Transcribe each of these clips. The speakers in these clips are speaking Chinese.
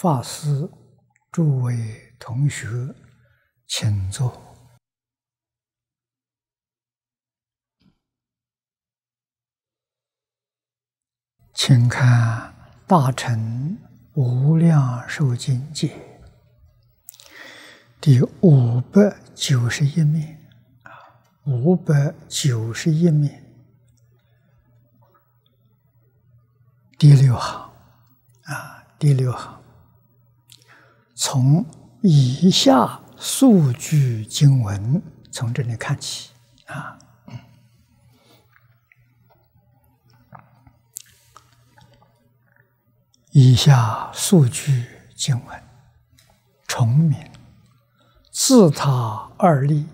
法师，诸位同学，请坐。请看《大乘无量寿经》卷第五百九十一面，啊，五百九十一面第六行，啊，第六行。从以下数据经文从这里看起啊。以下数据经文，崇明，自他二利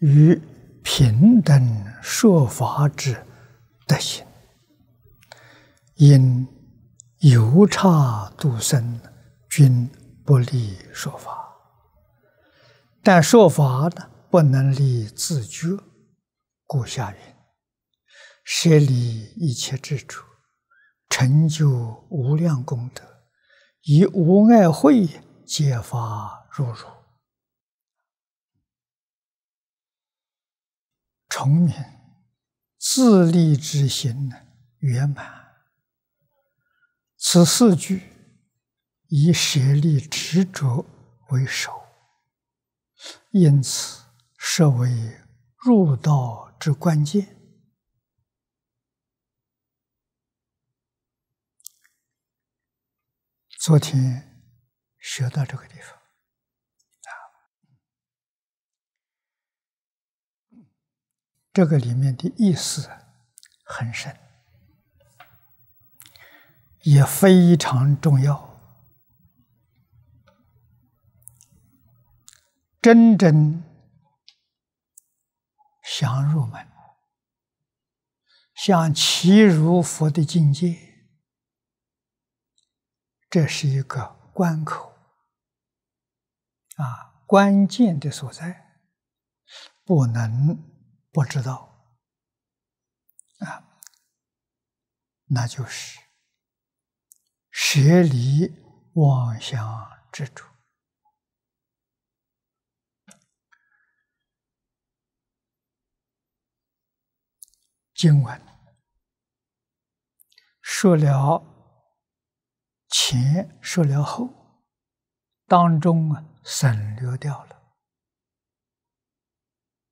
与平等说法之德行，因由差度生均。不立说法，但说法呢不能立自觉，故下云：舍离一切智着，成就无量功德，以无碍慧揭发入入。成明自利之心呢圆满。此四句。以舍利执着为首，因此设为入道之关键。昨天学到这个地方，啊，这个里面的意思很深，也非常重要。真正想入门，想其如佛的境界，这是一个关口，啊，关键的所在，不能不知道，啊，那就是舍离妄想执着。经文说了前，说了后，当中啊省略掉了，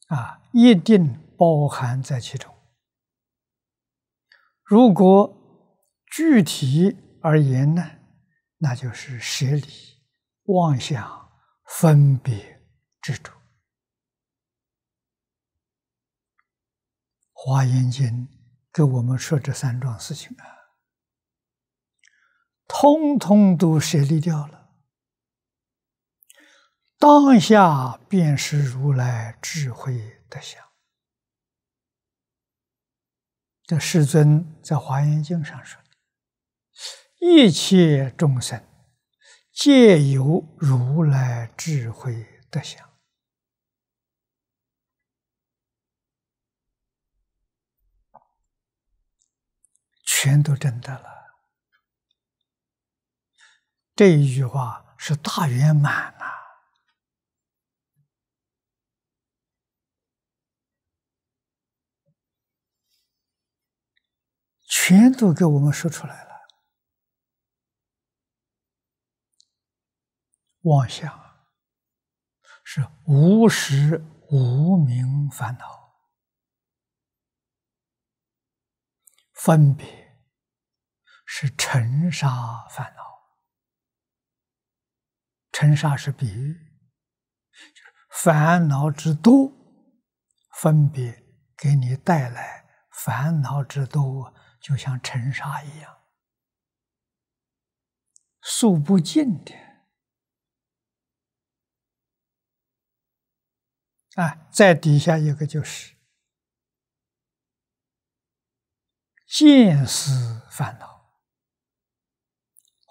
啊一定包含在其中。如果具体而言呢，那就是舍理、妄想、分别之中。《华严经》给我们说这三桩事情啊，通通都舍利掉了。当下便是如来智慧德相。这世尊在《华严经》上说：“一切众生皆由如来智慧的相。”全都真的了，这一句话是大圆满呐！全都给我们说出来了。妄想是无时无明烦恼，分别。是尘沙烦恼，尘沙是比喻，就是烦恼之多，分别给你带来烦恼之多，就像尘沙一样数不尽的。啊，在底下一个就是见思烦恼。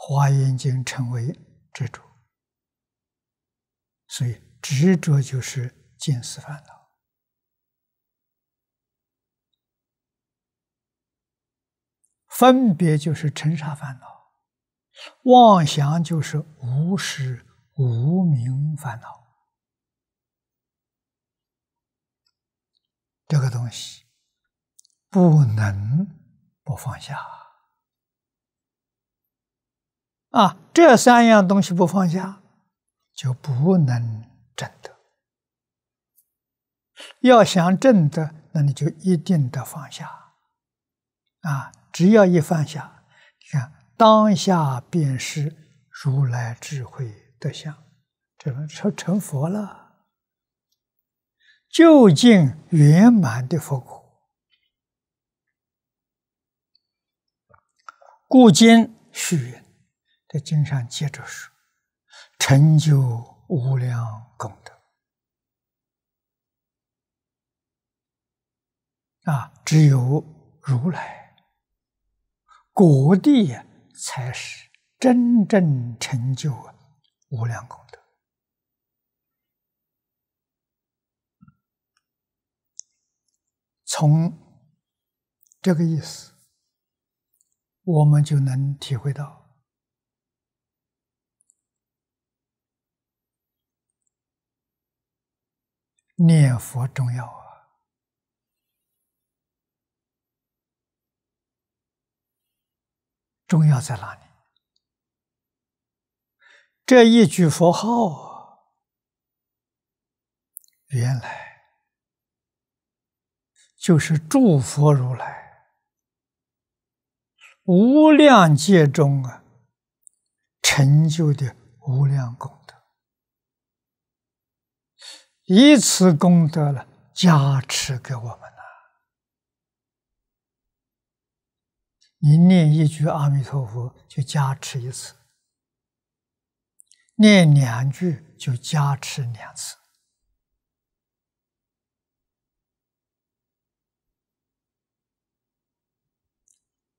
华严经成为执着，所以执着就是见思烦恼；分别就是尘沙烦恼；妄想就是无始无明烦恼。这个东西不能不放下。啊，这三样东西不放下，就不能真得。要想真得，那你就一定得放下。啊，只要一放下，你看当下便是如来智慧德相，这能成成佛了，究竟圆满的佛果。故今许。在经上接着说：“成就无量功德啊，只有如来果地才是真正成就无量功德。”从这个意思，我们就能体会到。念佛重要啊！重要在哪里？这一句佛号，原来就是诸佛如来无量界中啊成就的无量功。一次功德了，加持给我们了。你念一句阿弥陀佛，就加持一次；念两句，就加持两次。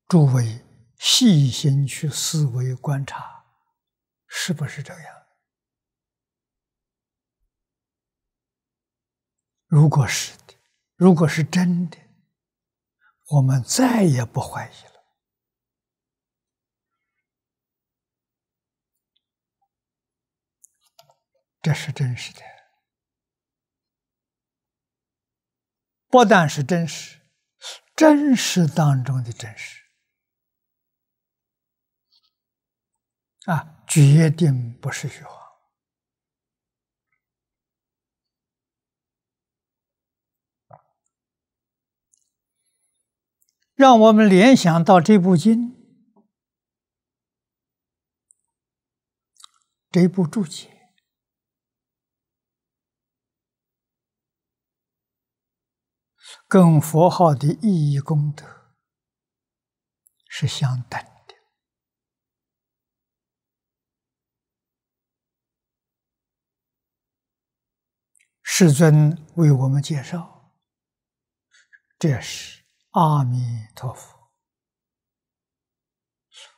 诸位，细心去思维观察，是不是这样？如果是的，如果是真的，我们再也不怀疑了。这是真实的，不但是真实，真实当中的真实啊，决定不是虚幻。让我们联想到这部经、这部注解，跟佛号的意义功德是相等的。世尊为我们介绍，这是。阿弥陀佛，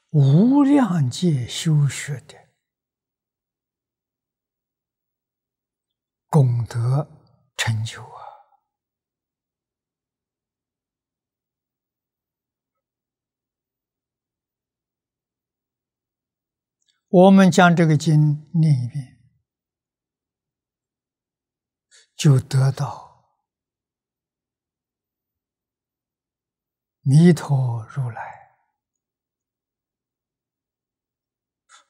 无量界修学的功德成就啊！我们将这个经念一遍，就得到。弥陀如来，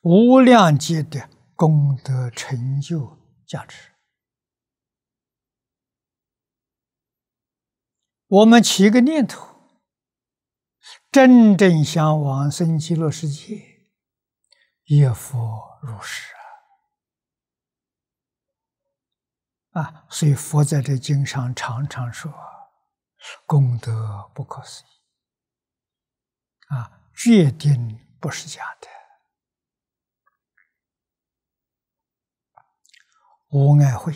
无量劫的功德成就价值。我们起一个念头，真正向往生极乐世界，也佛如是啊！啊，所以佛在这经上常常说，功德不可思议。啊，决定不是假的。无爱慧，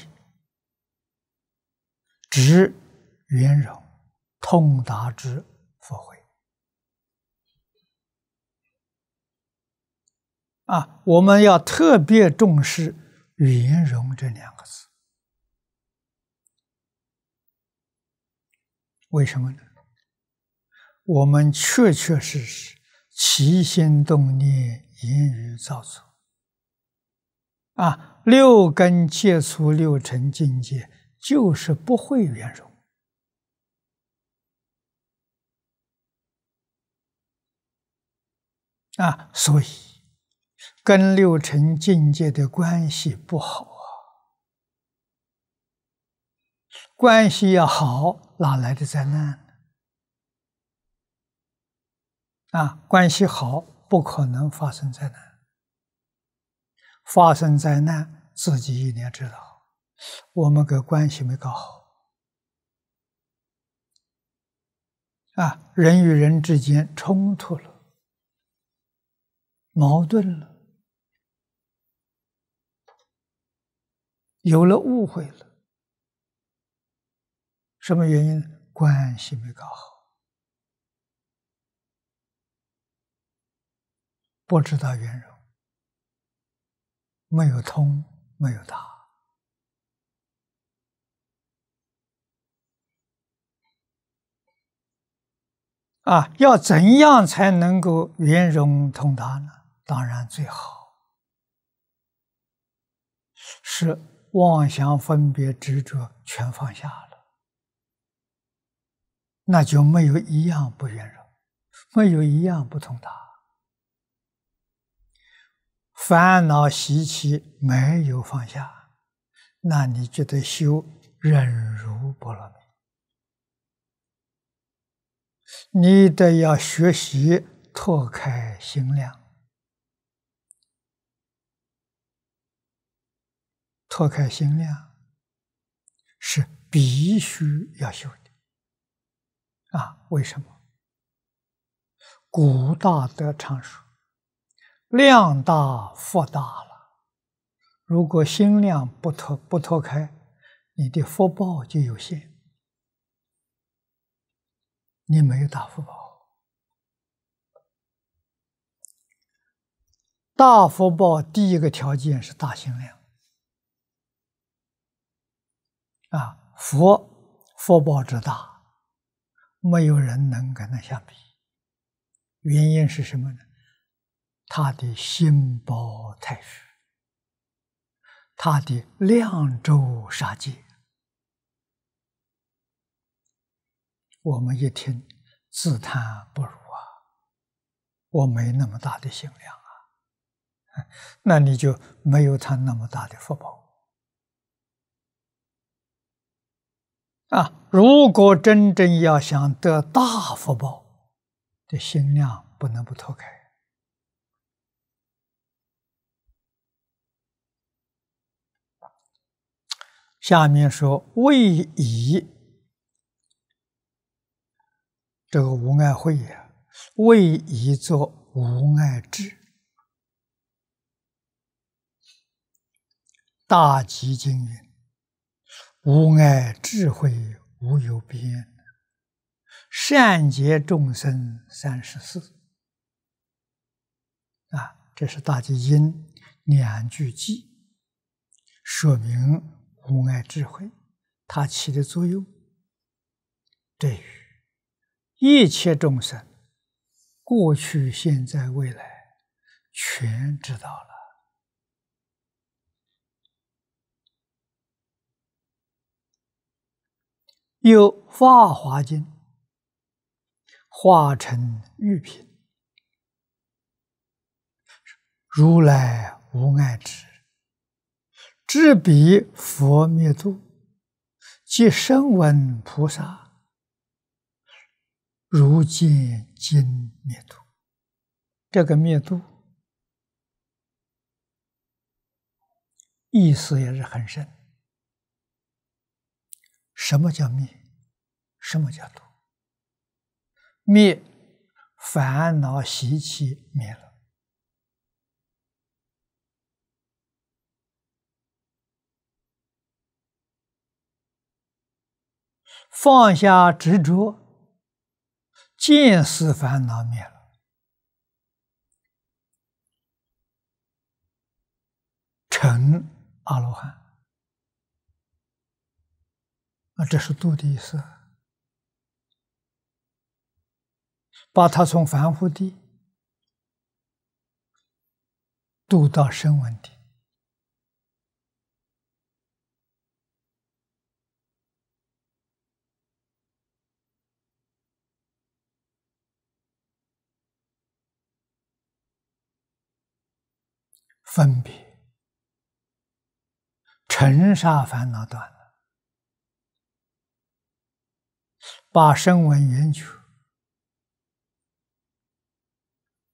直圆融，通达之佛慧。啊，我们要特别重视“圆融”这两个字，为什么呢？我们确确实实起心动念，言语造作，啊，六根接触六尘境界，就是不会圆融。啊，所以跟六尘境界的关系不好啊，关系要好，哪来的灾难？啊，关系好不可能发生灾难。发生灾难，自己一定要知道，我们个关系没搞好。啊，人与人之间冲突了，矛盾了，有了误会了，什么原因？关系没搞好。不知道圆融，没有通，没有达。啊，要怎样才能够圆融通达呢？当然最好，是妄想、分别、执着全放下了，那就没有一样不圆融，没有一样不通达。烦恼习气没有放下，那你就得修忍辱波罗蜜？你得要学习拓开心量，拓开心量是必须要修的啊！为什么？古道的常述。量大福大了，如果心量不脱不脱开，你的福报就有限，你没有大福报。大福报第一个条件是大心量啊，佛佛报之大，没有人能跟他相比，原因是什么呢？他的心包太师，他的凉州杀戒，我们一听自叹不如啊！我没那么大的心量啊，那你就没有他那么大的福报啊！如果真正要想得大福报，这心量不能不脱开。下面说为以这个无爱慧呀，为以作无爱智，大吉经》云，无爱智慧无有边，善结众生三十四，啊，这是大吉经》两句偈，说明。无碍智慧，它起的作用，对于一切众生，过去、现在、未来，全知道了。有法华经，化成玉品，如来无碍智。执彼佛灭度，即声闻菩萨，如见经灭度，这个灭度意思也是很深。什么叫灭？什么叫度？灭烦恼习气灭了。放下执着，见思烦恼灭了，成阿罗汉。啊，这是度的意思，把他从凡夫地度到声文地。分别，尘沙烦恼断了，把声闻缘觉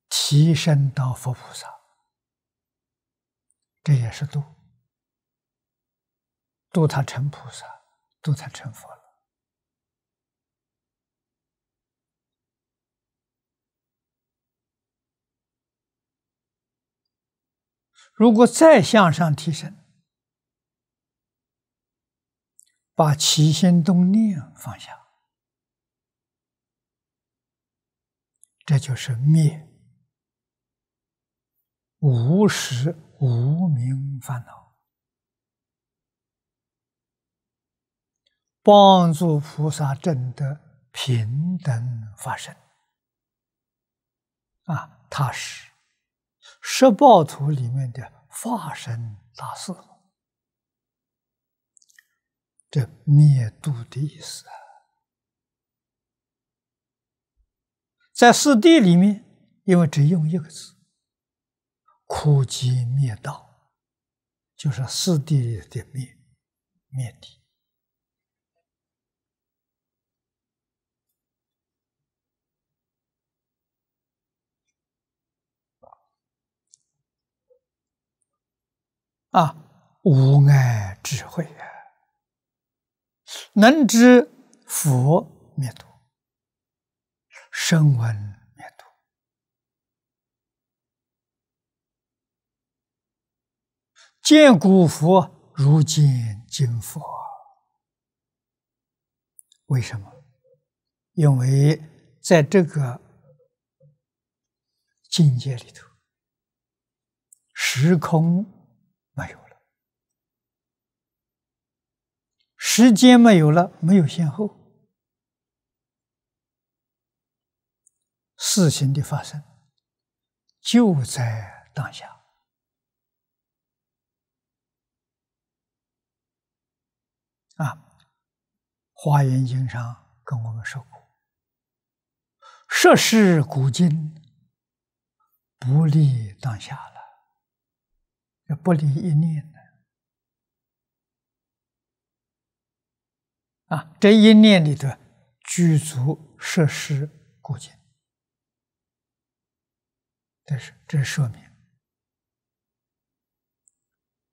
提升到佛菩萨，这也是度，度他成菩萨，度他成佛。如果再向上提升，把起心动念放下，这就是灭无时无名烦恼，帮助菩萨证得平等法身啊，踏实。十报图里面的化身大士，这灭度的意思，在四谛里面，因为只用一个字，苦集灭道，就是四谛的灭，灭谛。啊，无碍智慧啊，能知佛灭度，声闻灭度，见古佛，如今今佛，为什么？因为在这个境界里头，时空。没有了，时间没有了，没有先后，事情的发生就在当下。啊，《华严经》上跟我们说过：“涉世古今，不利当下。”要不离一念的啊，这一念里头，具足设施骨节，但是这说明，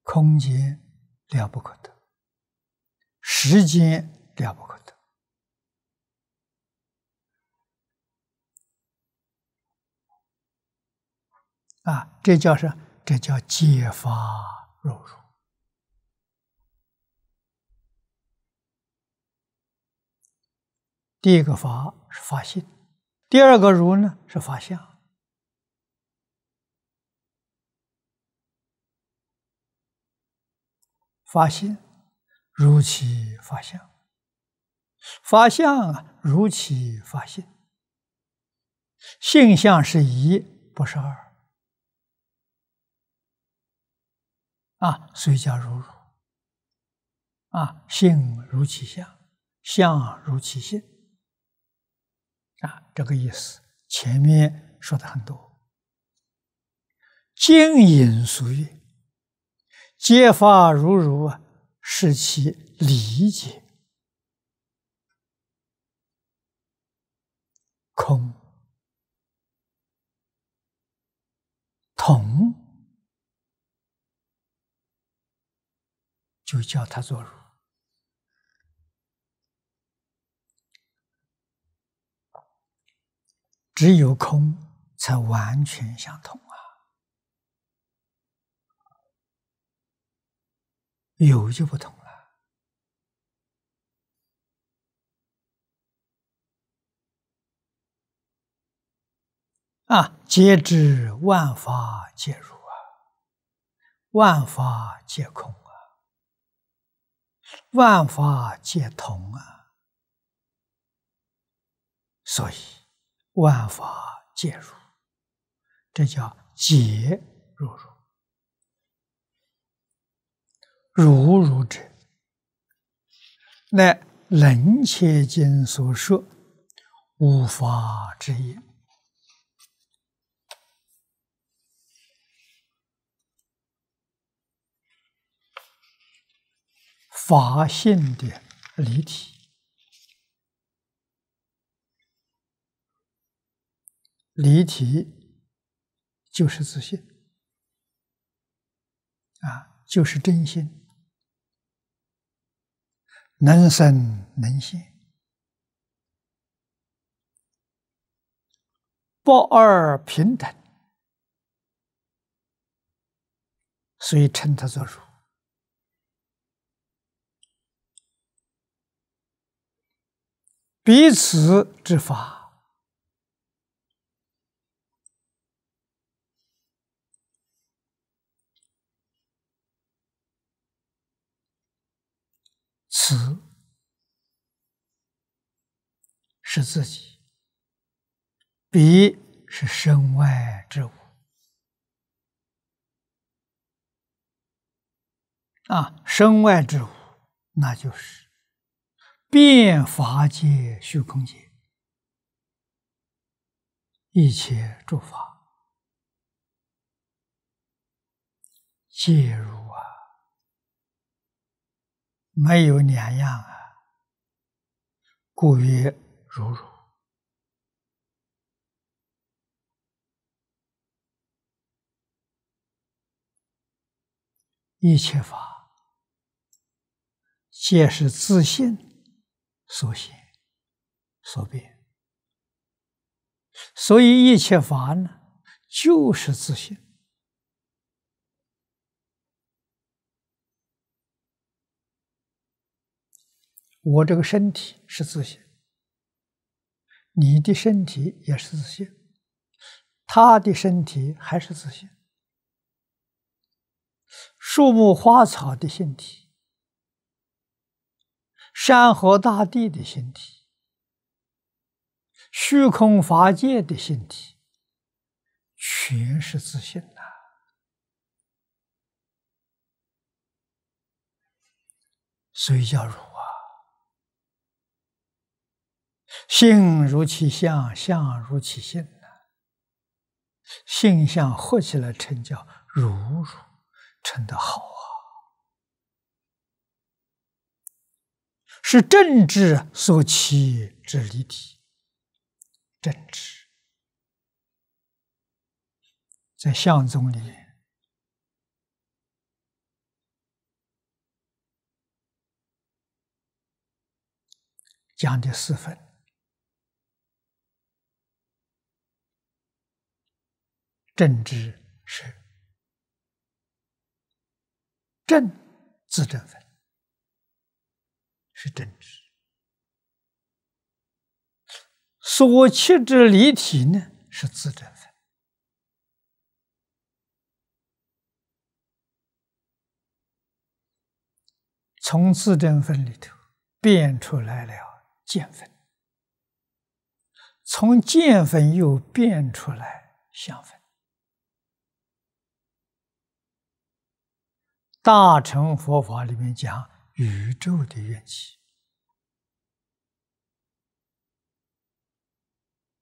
空间了不可得，时间了不可得啊，这叫是。这叫借发如如。第一个法是发心，第二个如呢是发相。发心如其发相，发相啊如其发心，性相是一，不是二。啊，随教如如，啊，性如其相，相如其性，啊，这个意思。前面说的很多，净隐俗月，皆发如如啊，是其理解空同。就叫他做如，只有空才完全相同啊，有就不同了啊！皆知万法皆如啊，万法皆空。万法皆同啊，所以万法皆如，这叫皆如如，如如者，乃楞伽经所说无法之言。法性的离体，离体就是自信啊，就是真心，能生能现，不二平等，所以称它作如。彼此之法，此是自己，彼是身外之物。啊，身外之物，那就是。变法界、虚空界，一切诸法皆如啊，没有两样啊。故曰：如如，一切法皆是自信所显，所变，所以一切法呢，就是自性。我这个身体是自信，你的身体也是自信，他的身体还是自信，树木花草的身体。山河大地的形体，虚空法界的形体，全是自信呐。所以叫如啊，性如其相，相如其性呐。性相合起来，称叫如如，称的好。是政治所起之力的，政治，在向总里。讲的四分，政治是正字正分。是真知。所起之离体呢是自证分，从自证分里头变出来了见分，从见分又变出来相分，大乘佛法里面讲。宇宙的怨气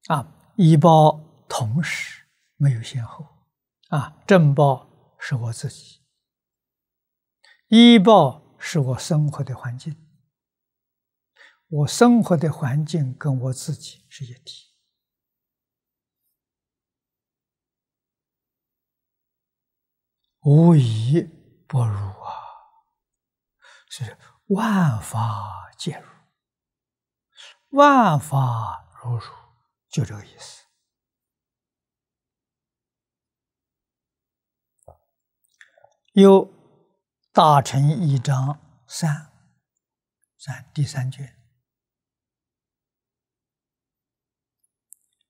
啊，一报同时没有先后啊，正报是我自己，一报是我生活的环境，我生活的环境跟我自己是一体，无一不如啊。是万法皆如，万法如如，就这个意思。有大成一章三三第三卷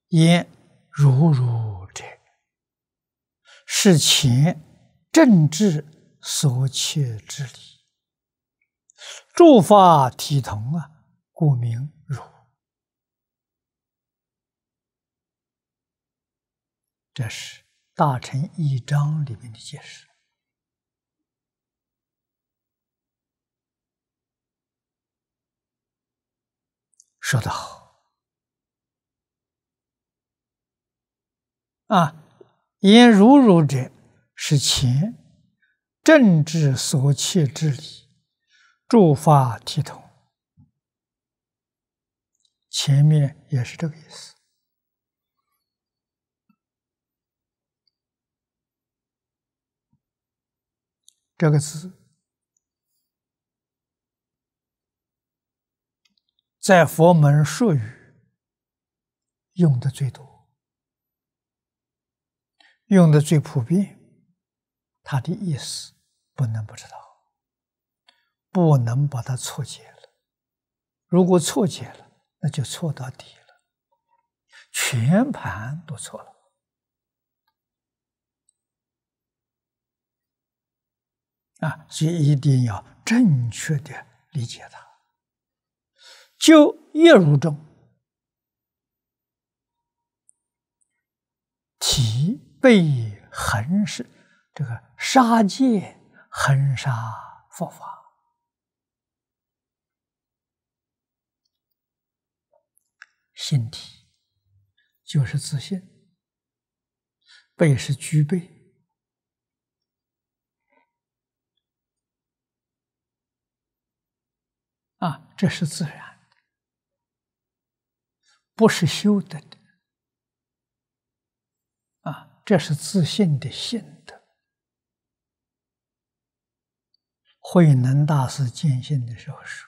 言如如者，是前政治所切之理。诸法体同啊，故名如。这是《大乘一章》里面的解释。说得好。啊，言如如者，是前政治所切之理。诸法体统，前面也是这个意思。这个词在佛门术语用的最多，用的最普遍，它的意思不能不知道。不能把它错解了，如果错解了，那就错到底了，全盘都错了啊！所以一定要正确的理解它。就业如中，提被横是这个杀戒横杀佛法。信体就是自信，背是具备啊，这是自然，不是修的啊，这是自信的心德。慧能大师见性的时候说：“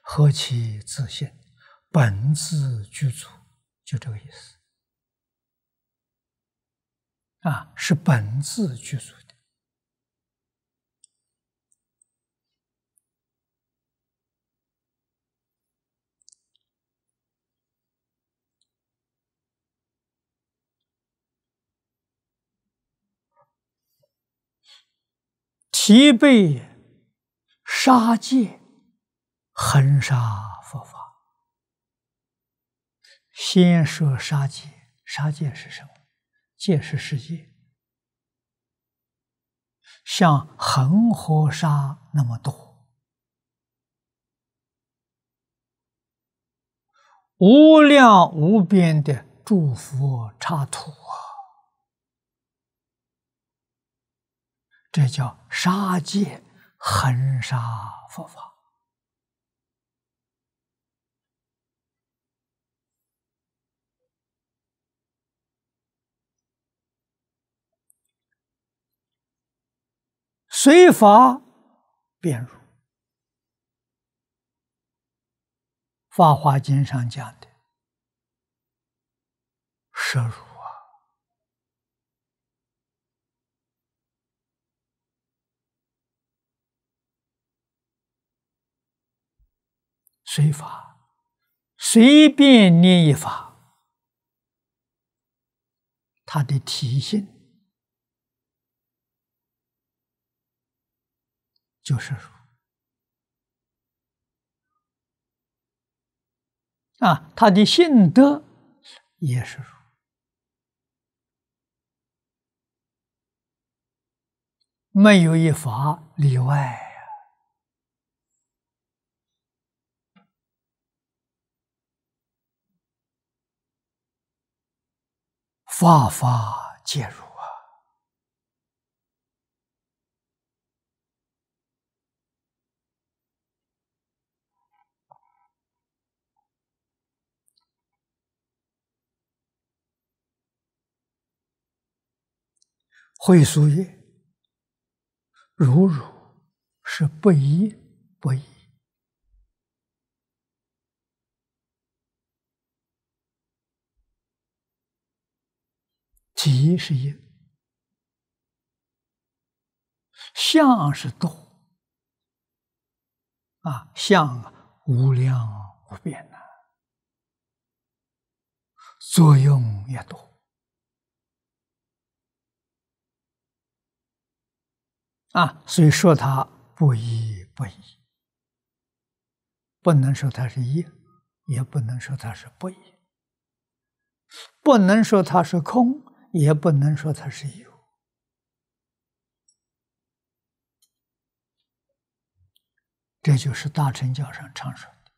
何其自信！”本自具足，就这个意思啊，是本自具足的。提备杀戒，横杀佛法。先说杀戒，杀戒是什么？戒是世界，像恒河沙那么多，无量无边的诸佛刹土啊，这叫杀戒，恒沙佛法。随法变入，《法华经》上讲的摄入啊，随法随便念一法，它的体性。就是如啊，他的性德也是如，没有一法例外呀，法法皆如。会说也，如如是不一不异，即一是因，相是多啊，相啊无量无边呐，作用也多。啊，所以说它不一不一，不能说它是一，也不能说它是不一，不能说它是空，也不能说它是有。这就是大乘教上常说的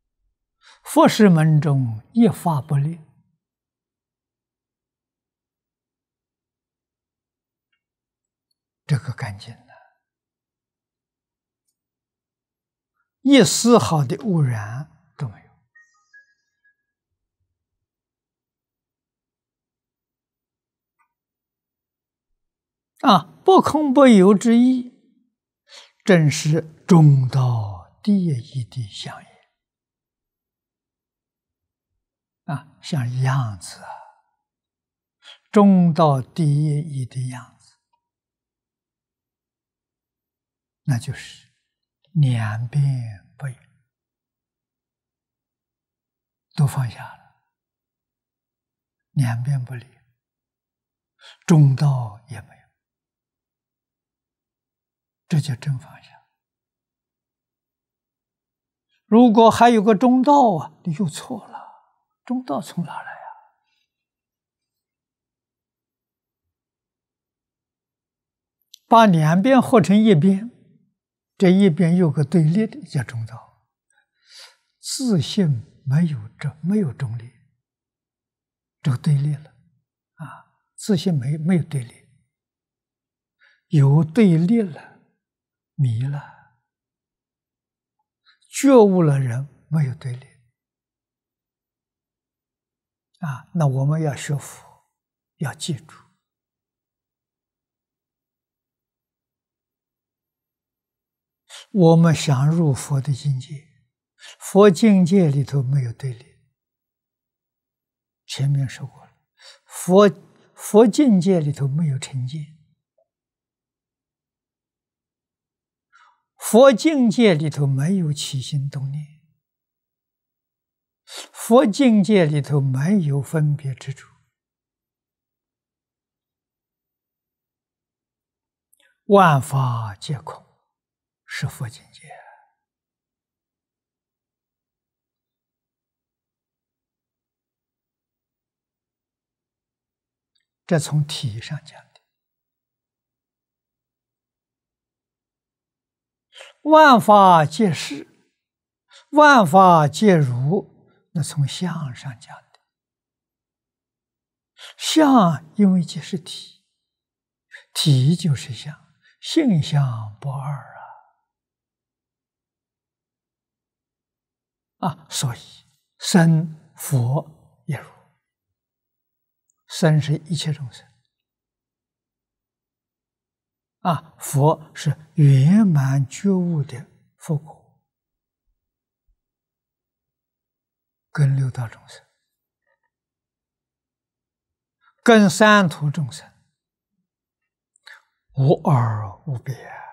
“佛是门中一发不立”。这个干净了，一丝毫的污染都没有。啊，不空不有之意，正是中道第一的相烟。啊，像样子，中道第一一的样。那就是两边不离，都放下了，两边不离，中道也没有，这叫正方向。如果还有个中道啊，你又错了。中道从哪来啊？把两边合成一边。这一边有个对立的叫中道，自信没有这没有中立，这个对立了啊，自信没没有对立，有对立了，迷了，觉悟了人没有对立啊，那我们要学佛，要记住。我们想入佛的境界，佛境界里头没有对立。前面说过了，佛佛境界里头没有成见，佛境界里头没有起心动念，佛境界里头没有分别之处。万法皆空。是佛境界，这从体上讲的；万法皆是，万法皆如。那从相上讲的，相因为皆是体，体就是相，性相不二。啊，所以生佛也如生是一切众生啊，佛是圆满觉悟的佛果，跟六道众生，跟三途众生无二无别。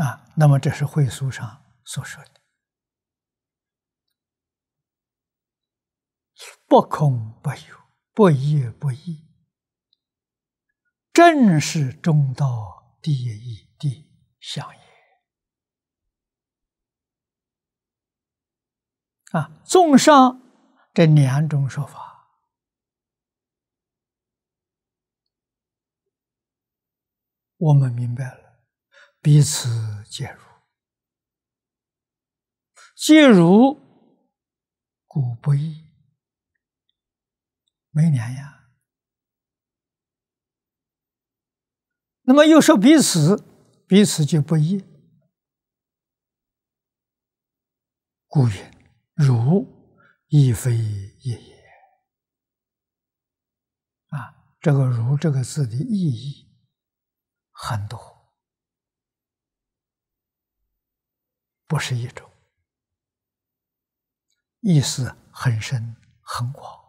啊，那么这是会殊上所说的，不空不有，不一不异，正是中道第一义相也。啊，综上这两种说法，我们明白了。彼此介入，介入故不易，没两样。那么又说彼此，彼此就不易。故云如亦非也。啊，这个“如”这个字的意义很多。不是一种，意思很深很广。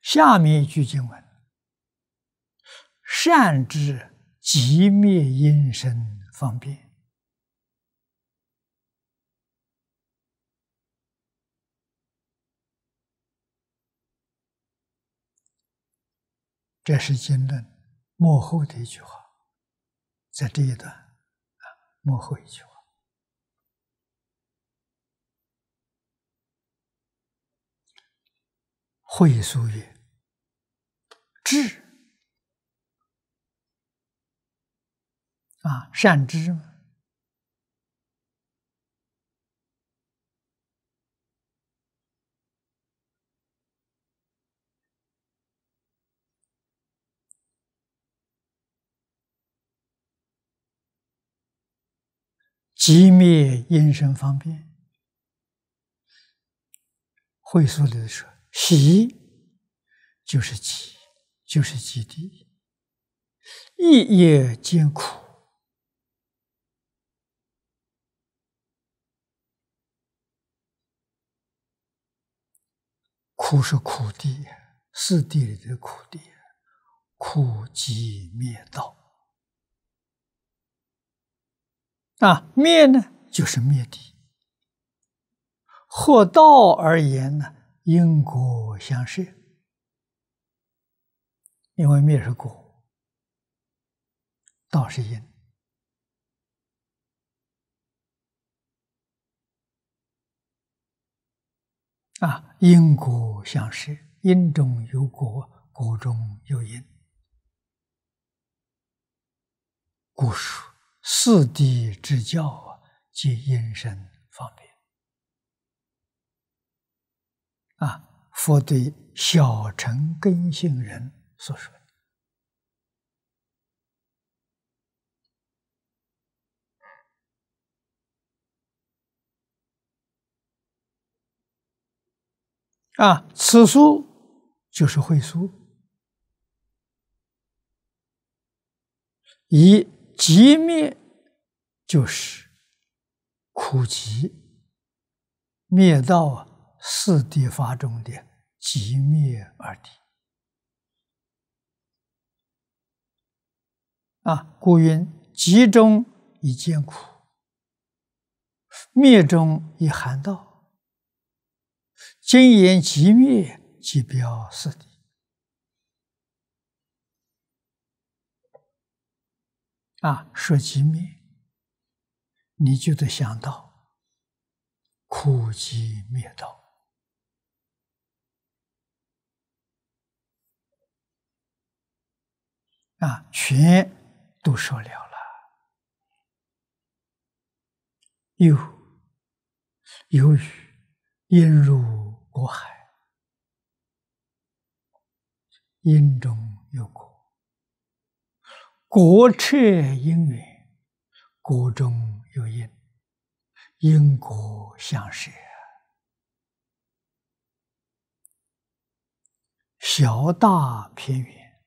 下面一句经文：“善知即灭因身方便。”这是经论。幕后的一句话，在这一段啊，幕后一句话，会俗曰：“智啊，善知。”即灭因生方便，会说里说习就是极，就是极地；一夜艰苦，苦是苦地，四地里的苦地，苦即灭道。啊，灭呢就是灭敌。或道而言呢，因果相摄，因为灭是果，道是因。啊，因果相摄，因中有果，果中有因，故事。四谛之教啊，及因身方便啊，佛对小乘根性人所说的啊，此书就是会书一。即灭就是苦集灭道四谛法中的集灭二谛啊，故云集中以见苦，灭中以含道。今言集灭即表示谛。啊，说极灭，你就得想到苦集灭道。啊，全都说了了，又有雨，因入果海，因中有果。国彻因缘，国中有因，因果相摄，小大偏远，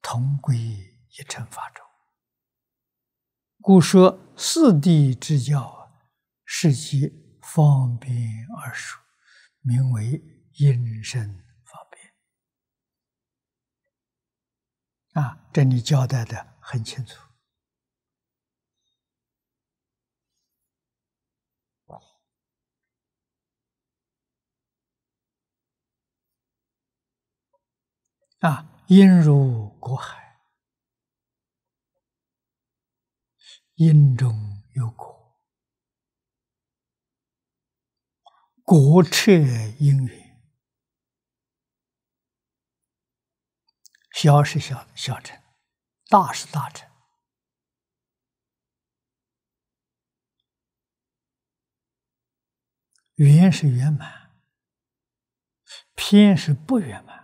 同归一乘法中。故说四谛之教，是其方便二数，名为因身方便。啊，这里交代的。很清楚。啊，因如果海，因中有果，国彻因缘，消是消消尘。大是大成，圆是圆满，偏是不圆满。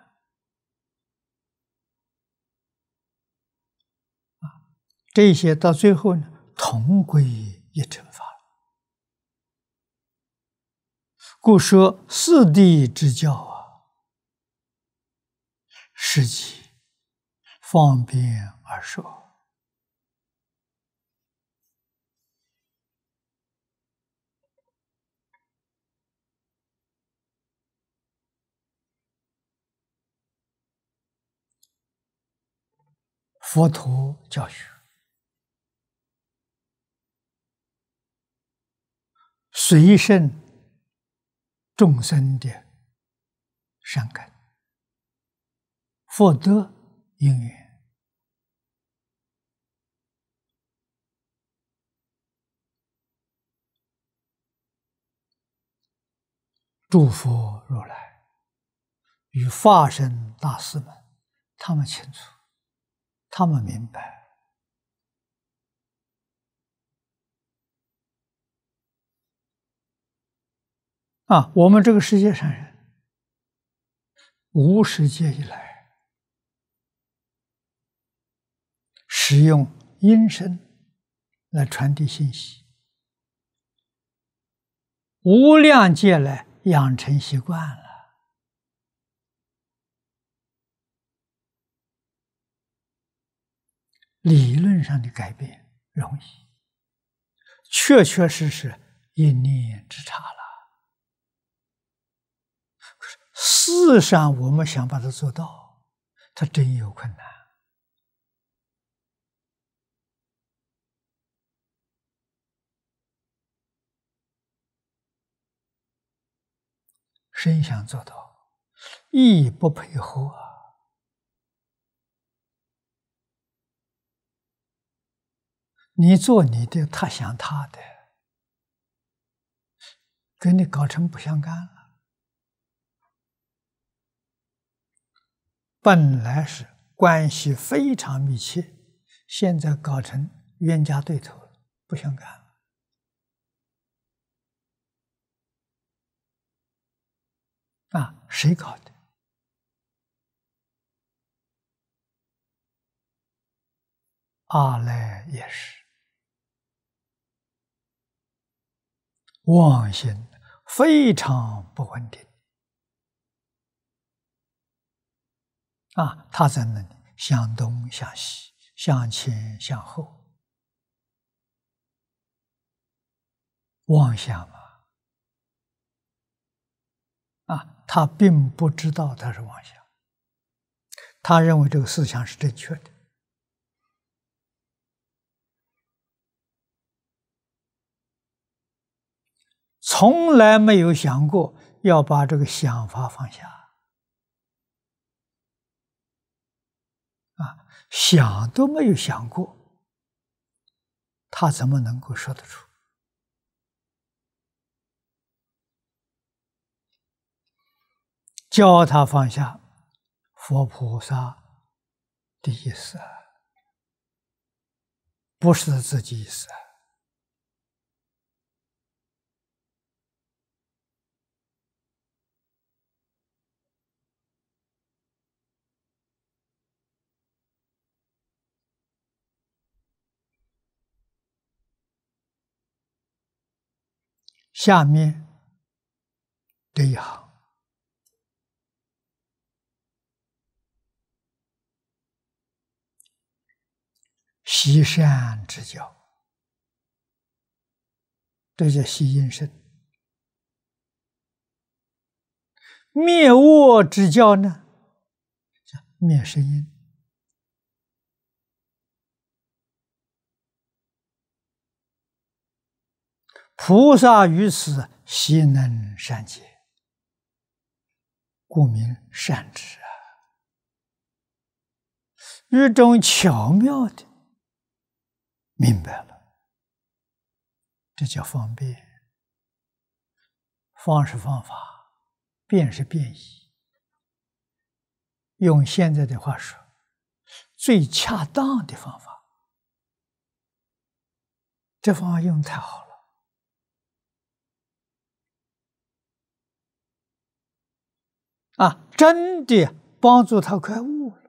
啊，这些到最后呢，同归一乘法了。故说四谛之教啊，是即。方便而说，佛陀教学，随顺众生的善根，获得。英语祝福如来与化身大师们，他们清楚，他们明白。啊，我们这个世界上人，无始劫以来。使用音声来传递信息，无量界来养成习惯了。理论上的改变容易，确确实实一念之差了。世事实上我们想把它做到，它真有困难。谁想做到，意不配合啊？你做你的，他想他的，跟你搞成不相干了。本来是关系非常密切，现在搞成冤家对头，不相干。啊，谁搞的？阿赖也是，妄心非常不稳定。啊，他在那里向东向西，向前向后，妄想嘛。他并不知道他是妄想，他认为这个思想是正确的，从来没有想过要把这个想法放下，啊，想都没有想过，他怎么能够说得出？教他放下，佛菩萨的意思，不是自己意思。下面这一行。息善之教，这叫息因身；灭恶之教呢，叫灭声音。菩萨于此悉能善解，故名善知啊。一种巧妙的。明白了，这叫方便。方是方法，便是便宜。用现在的话说，最恰当的方法，这方法用太好了啊！真的帮助他快悟了。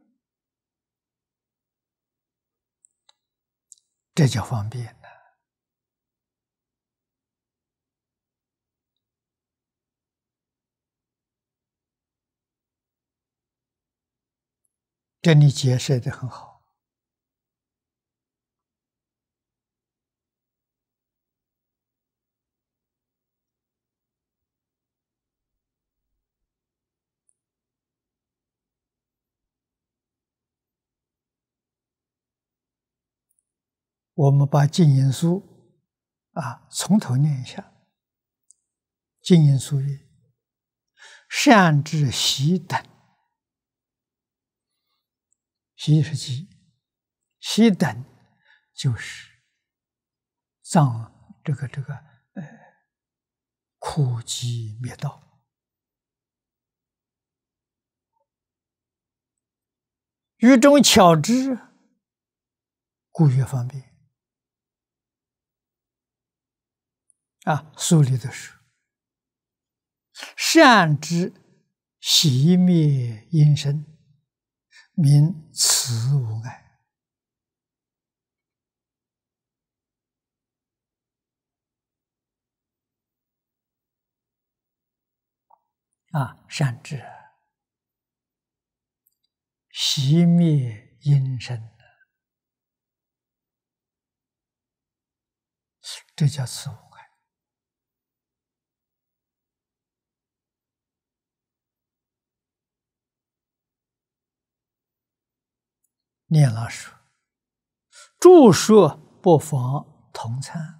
这叫方便呢。这里解释的很好。我们把《静音书啊，从头念一下，《静音书曰：“善知习等，习是集，悉等就是藏这个这个呃苦集灭道，于中巧知故曰方便。啊，书里的书，善知熄灭因生，名慈无爱。啊，善知熄灭因生，这叫慈念老师，住宿不妨同餐。”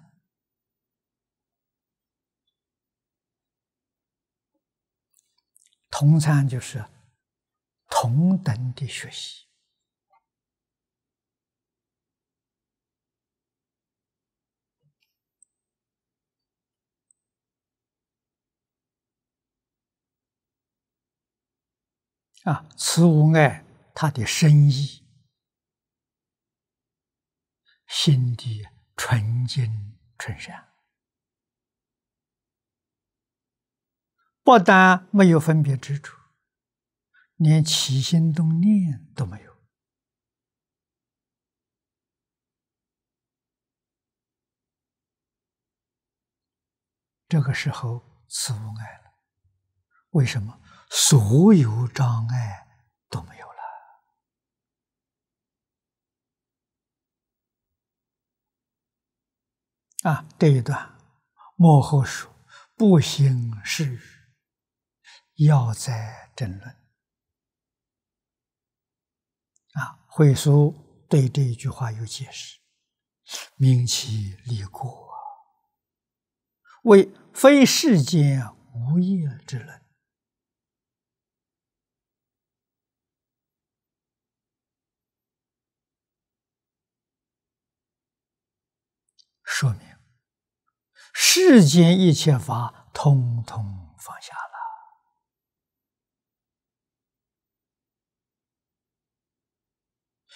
同餐就是同等的学习啊，慈无碍他的深意。心地纯净纯善，不但没有分别之处，连起心动念都没有。这个时候，慈无碍了。为什么？所有障碍。啊，这一段幕后书不行是要在争论。啊，慧书对这一句话有解释，明其利果，为非世间无业之人，说明。世间一切法，通通放下了。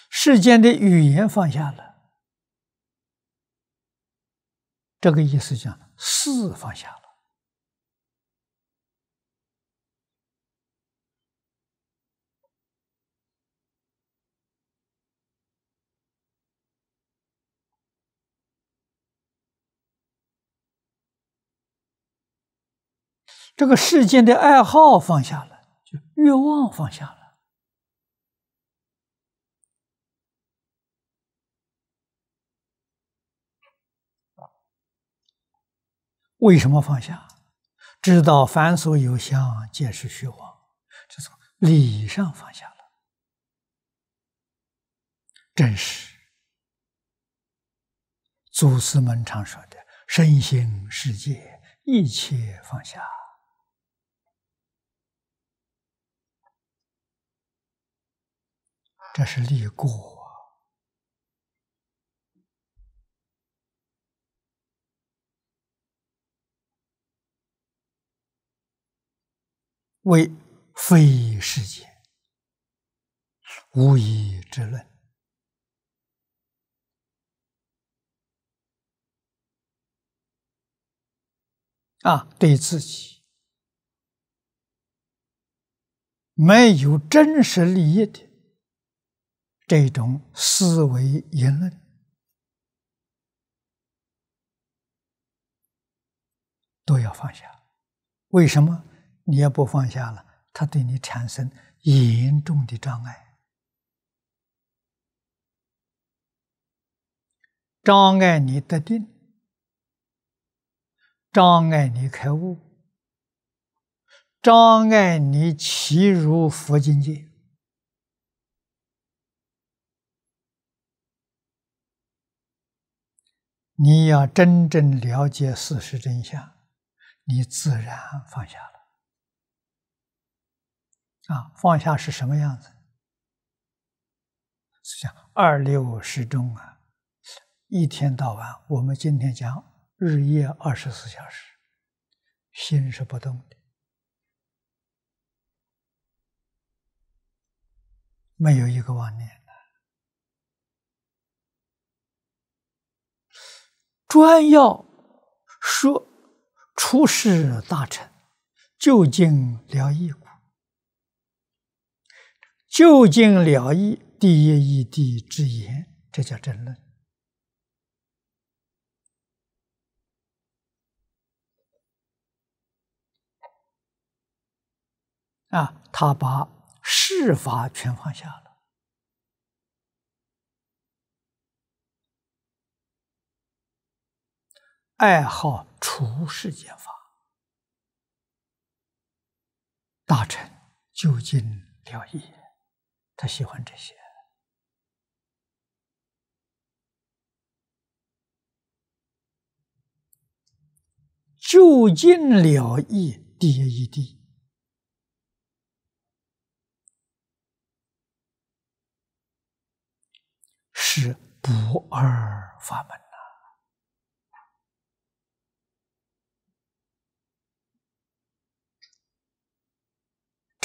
世间的语言放下了，这个意思讲，是放下了。这个世间的爱好放下了，就欲望放下了。为什么放下？知道凡所有相，皆是虚妄，就从理上放下了。真实，祖师们常说的：身心世界，一切放下。这是利故啊，为非世间，无以之论啊。对自己没有真实利益的。这种思维言论都要放下。为什么你要不放下了？它对你产生严重的障碍。障碍你得定，障碍你开悟，障碍你其入佛境界。你要真正了解事实真相，你自然放下了。啊，放下是什么样子？是讲二六时钟啊，一天到晚。我们今天讲日夜二十四小时，心是不动的，没有一个妄念。专要说出世大臣究竟了义故，究竟了义第一义地之言，这叫争论啊！他把事法全放下了。爱好除世间法，大臣就近了业，他喜欢这些，就近了业，跌一滴。是不二法门。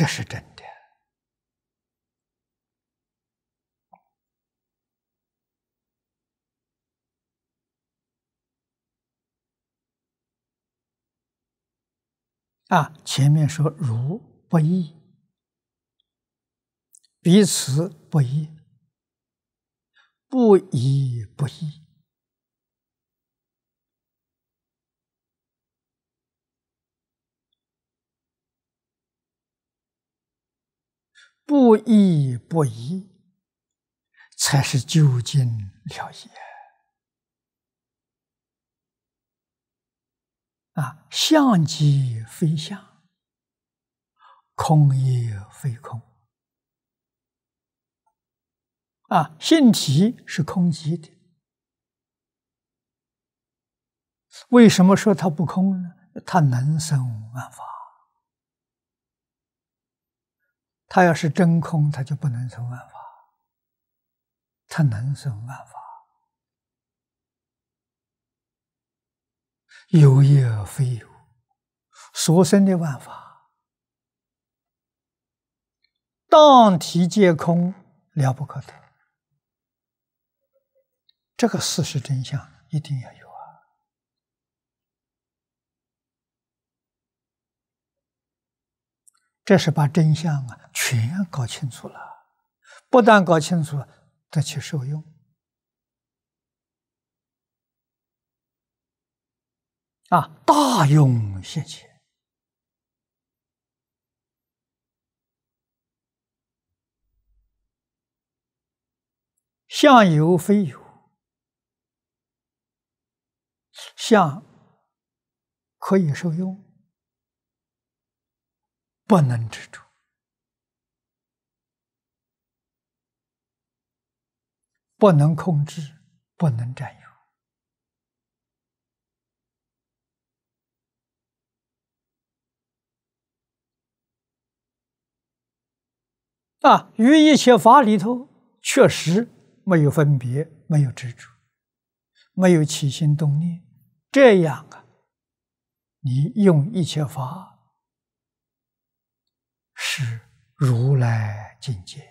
这是真的。啊，前面说如不异，彼此不异，不异不异。不依不依才是究竟了义。啊，相即非相，空也非空。啊，性体是空寂的，为什么说它不空呢？它能生万法。它要是真空，它就不能生万法；它能生万法，有也非有，所生的万法，当体皆空，了不可得。这个事实真相一定要有。这是把真相啊全搞清楚了，不但搞清楚，再去受用，啊，大用现前，相有非有，相可以受用。不能执着，不能控制，不能占有啊！于一切法里头，确实没有分别，没有执着，没有起心动念。这样啊，你用一切法。是如来境界，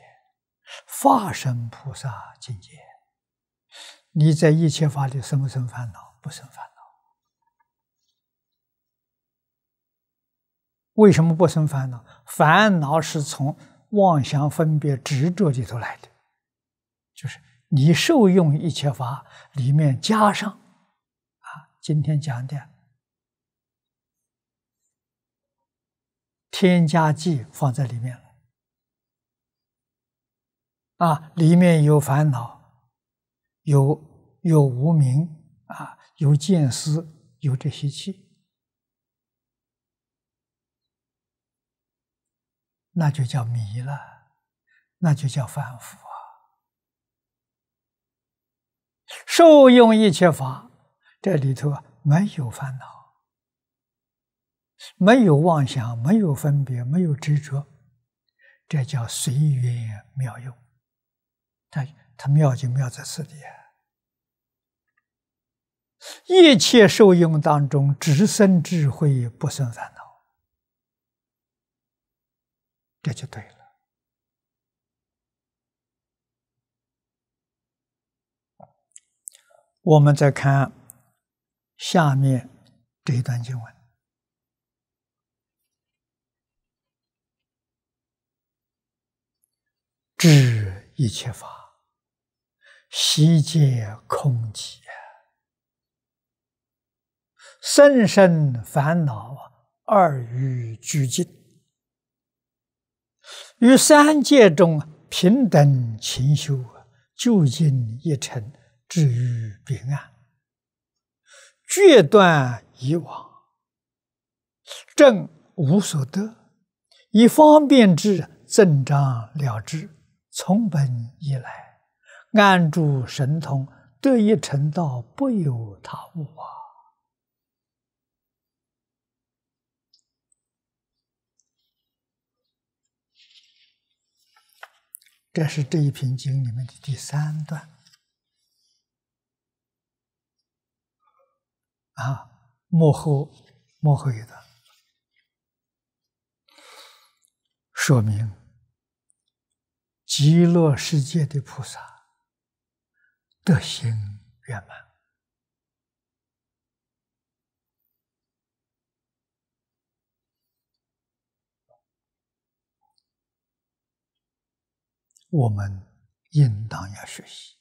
化身菩萨境界。你在一切法里，生不生烦恼？不生烦恼。为什么不生烦恼？烦恼是从妄想分别执着里头来的，就是你受用一切法里面加上，啊，今天讲的。添加剂放在里面了，啊，里面有烦恼，有有无明啊，有见思，有这些气，那就叫迷了，那就叫凡夫啊。受用一切法，这里头啊没有烦恼。没有妄想，没有分别，没有执着，这叫随缘妙用。它它妙就妙在此地，一切受用当中，只生智慧，不生烦恼，这就对了。我们再看下面这一段经文。知一切法悉皆空寂，生生烦恼二欲俱尽，与三界中平等勤修，究竟一乘至于彼岸，决断以往，正无所得，以方便智增长了知。从本以来，按住神通，得一成道，不有他物啊！这是这一篇经里面的第三段啊，幕后，幕后一段，说明。极乐世界的菩萨德行圆满，我们应当要学习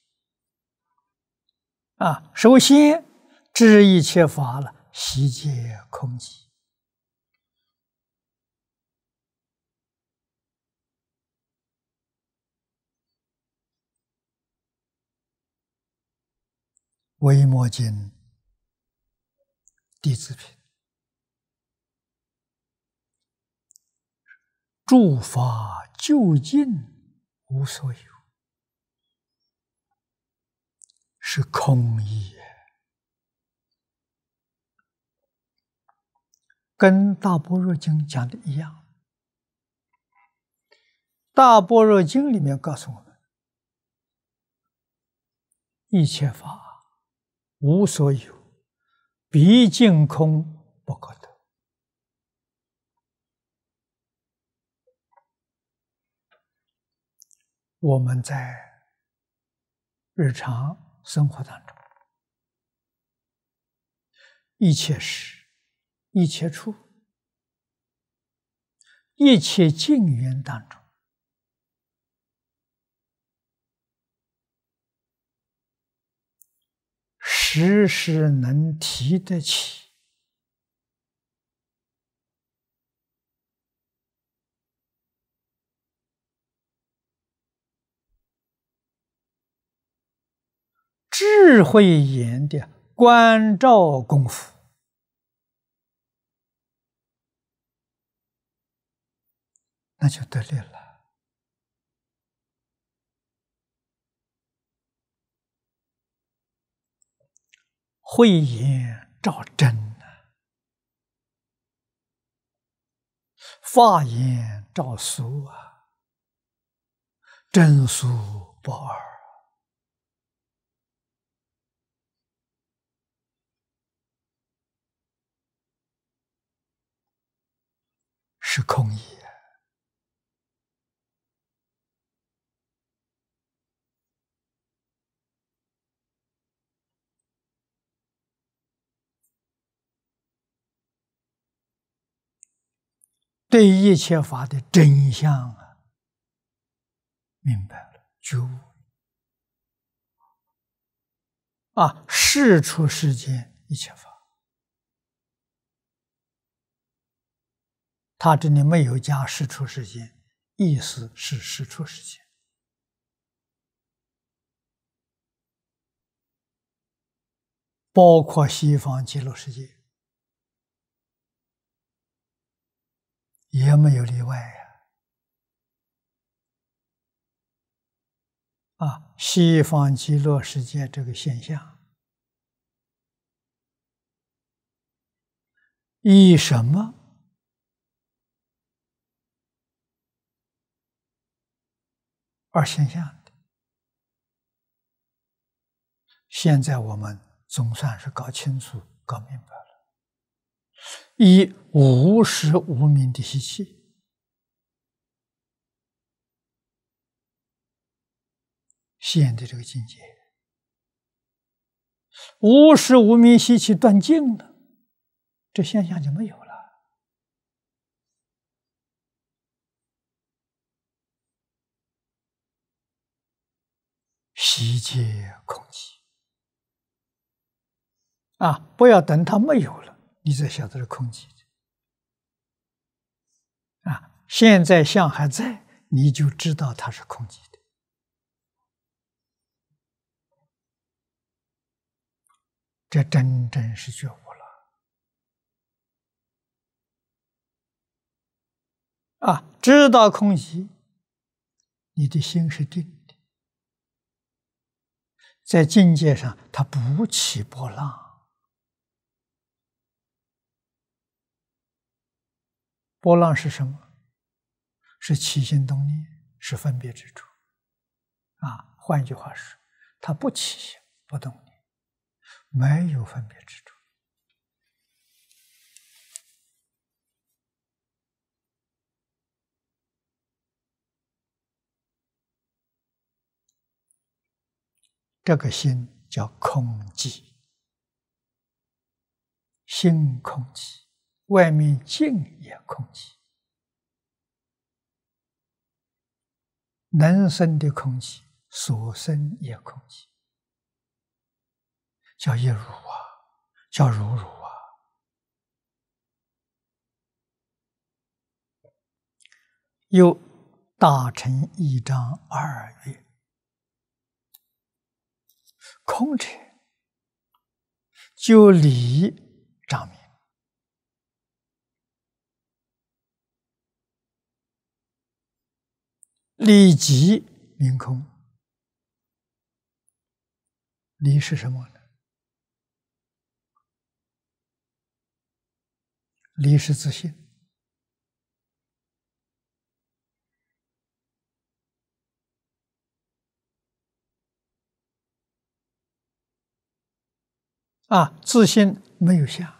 啊！首先知一切法了，悉皆空寂。微末经，弟子品，诸法究竟无所有，是空意。跟《大般若经》讲的一样，《大般若经》里面告诉我们，一切法。无所有，毕竟空不可得。我们在日常生活当中，一切时、一切处、一切境缘当中。时时能提得起智慧眼的关照功夫，那就得力了。慧眼照真呐，法眼照俗啊，真俗不二，是空意。对一切法的真相啊，明白了，觉悟啊！世出世间一切法，他这里没有加“世出世间”，意思是世出世间，包括西方极乐世界。也没有例外呀！啊，西方极乐世界这个现象，以什么而现象的？现在我们总算是搞清楚、搞明白。以无时无名的习气，现在这个境界，无时无名吸气断尽了，这现象就没有了，息结空寂。啊，不要等它没有了。你这晓得是空寂的啊！现在相还在，你就知道它是空寂的，这真真是觉悟了啊！知道空寂，你的心是定的，在境界上它不起波浪。波浪是什么？是起心动念，是分别之处。啊，换一句话说，它不起心，不动念，没有分别之处。这个心叫空寂，心空寂。外面静也空寂，能生的空气，所生也空寂，叫一如啊，叫如如啊，又大成一章二月，空者就理长明。离即明空，离是什么呢？离是自信啊，自信没有相。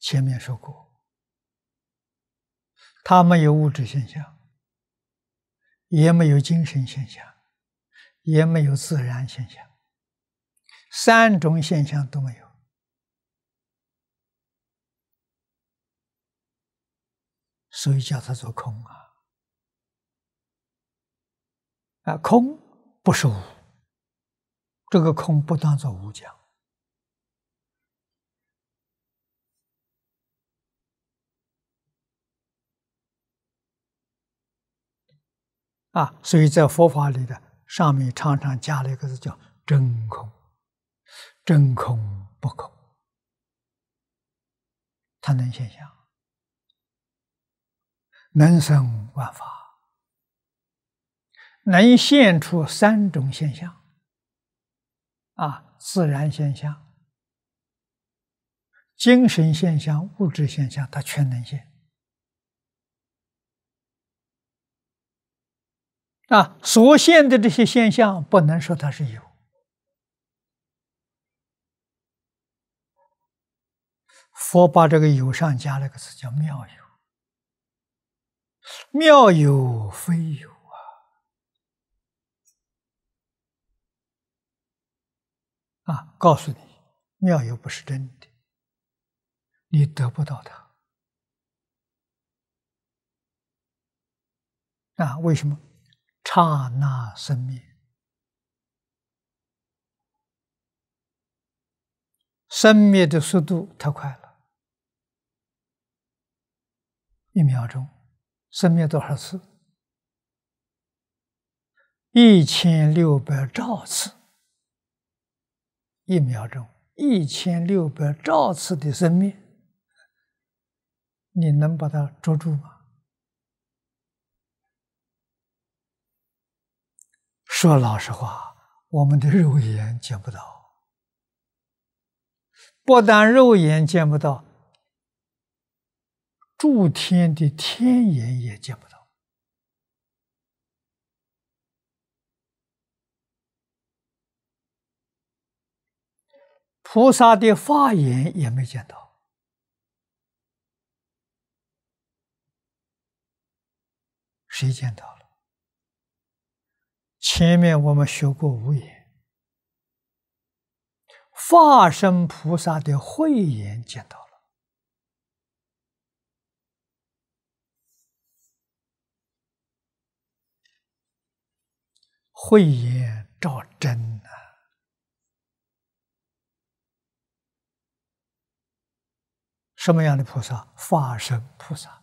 前面说过，它没有物质现象，也没有精神现象，也没有自然现象，三种现象都没有，所以叫它做空啊！啊，空不是无，这个空不当做无讲。啊，所以在佛法里的上面常常加了一个字叫“真空”，真空不空，它能现象，能生万法，能现出三种现象：啊，自然现象、精神现象、物质现象，它全能性。啊，所现的这些现象不能说它是有，佛把这个有上加了个字叫妙有，妙有非有啊！啊，告诉你，妙有不是真的，你得不到它。啊，为什么？刹那生灭，生灭的速度太快了。一秒钟生灭多少次？一千六百兆次。一秒钟一千六百兆次的生命，你能把它捉住吗？说老实话，我们的肉眼见不到，不但肉眼见不到，诸天的天眼也见不到，菩萨的法眼也没见到，谁见到？了？前面我们学过无言，化身菩萨的慧眼见到了，慧眼照真呐。什么样的菩萨？化身菩萨，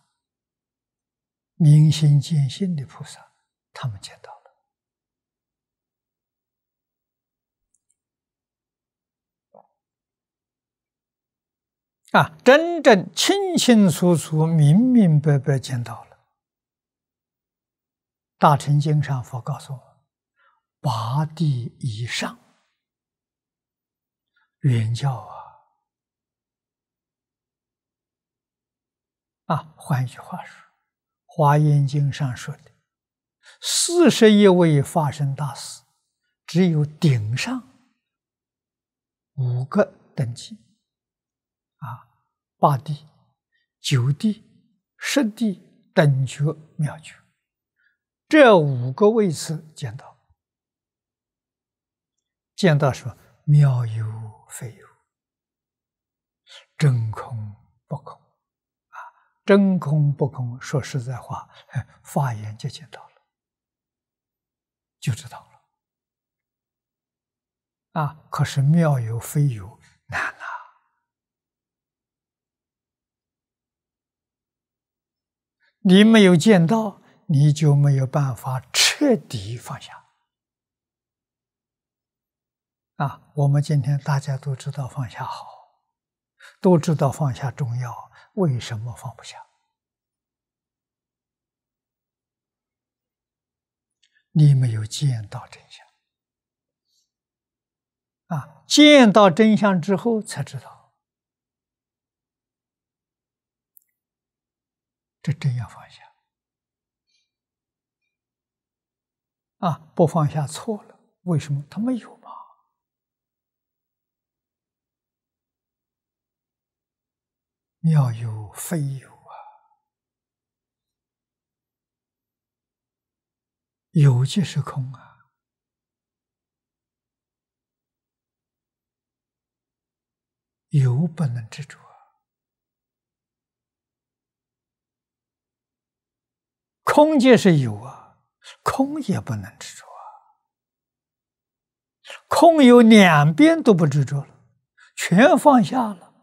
明心见性的菩萨，他们见到。啊，真正清清楚楚、明明白白见到了。大乘经上佛告诉我，八地以上，原教啊！啊，换一句话说，《华严经》上说的，四十一位法身大事，只有顶上五个等级。八地、九地、十地等觉妙觉，这五个位次见到，见到说妙有非有，真空不空啊！真空不空，说实在话，发言就见到了，就知道了。啊！可是妙有非有难。你没有见到，你就没有办法彻底放下。啊，我们今天大家都知道放下好，都知道放下重要，为什么放不下？你没有见到真相。啊，见到真相之后才知道。是真要放下啊！不放下错了，为什么？他没有嘛？妙有非有啊，有即是空啊，有不能执着。空界是有啊，空也不能执着啊，空有两边都不执着了，全放下了，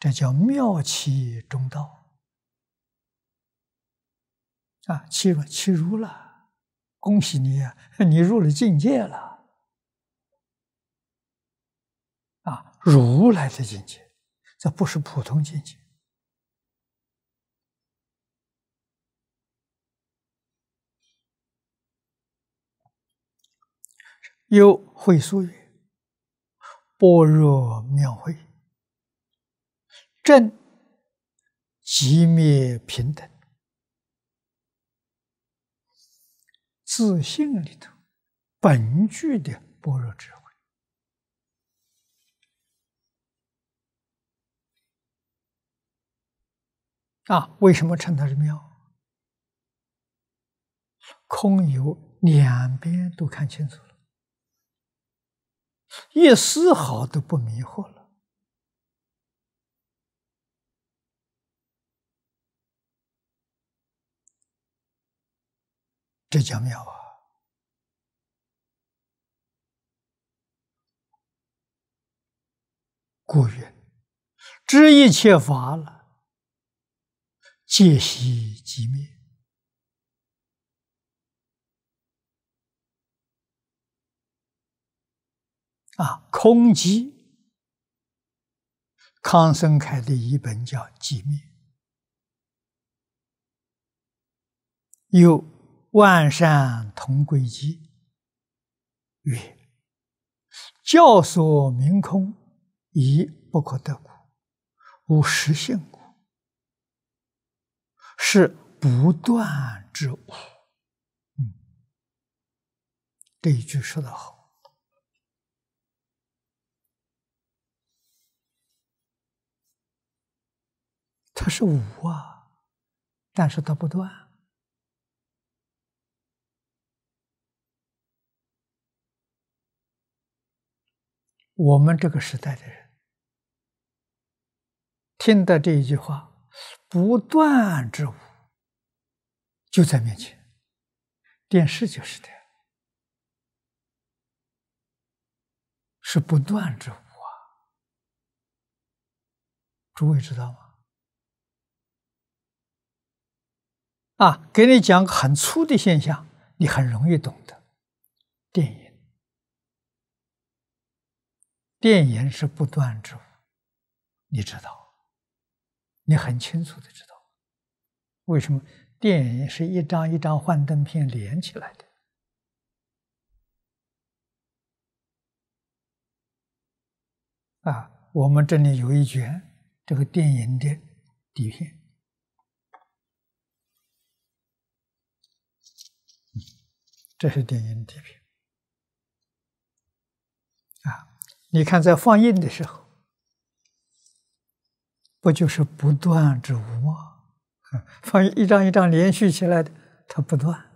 这叫妙契中道啊，弃若弃如了，恭喜你啊，你入了境界了啊，如来的境界，这不是普通境界。有会说也，般若妙慧，正寂灭平等，自信里头本具的般若智慧啊！为什么称它是妙？空有两边都看清楚。一丝毫都不迷惑了，这叫妙啊！故云知一切法了，皆息即灭。啊，空寂。康生开的一本叫《寂灭》，有万善同归寂。曰：教所明空，亦不可得故，无实性故，是不断之物。嗯，这一句说得好。它是无啊，但是它不断。我们这个时代的人听到这一句话“不断之无”就在面前，电视就是的，是不断之无啊。诸位知道吗？啊，给你讲很粗的现象，你很容易懂得。电影，电影是不断之物，你知道？你很清楚的知道，为什么电影是一张一张幻灯片连起来的？啊，我们这里有一卷这个电影的底片。这是电影底片啊！你看，在放映的时候，不就是不断之无吗？放一张一张连续起来的，它不断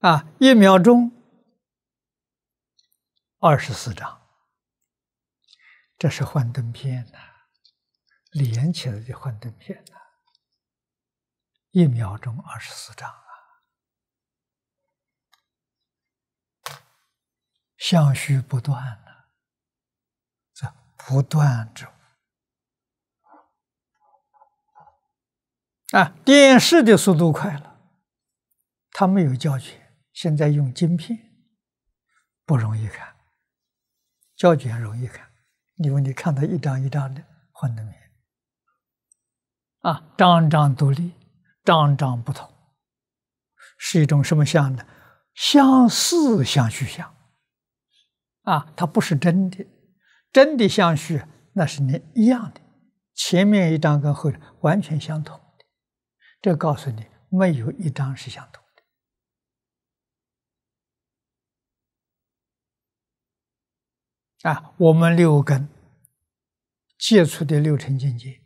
啊！一秒钟二十四张，这是幻灯片呐，连起来的幻灯片呐。一秒钟二十四张啊，相续不断的，在不断中啊！电视的速度快了，它没有胶卷，现在用晶片，不容易看，胶卷容易看，因为你看到一张一张的换的明，啊，张张独立。章章不同，是一种什么相呢？相似相虚相啊，它不是真的，真的相虚那是你一样的，前面一张跟后面完全相同的，这告诉你没有一张是相同的啊。我们六根接触的六尘境界。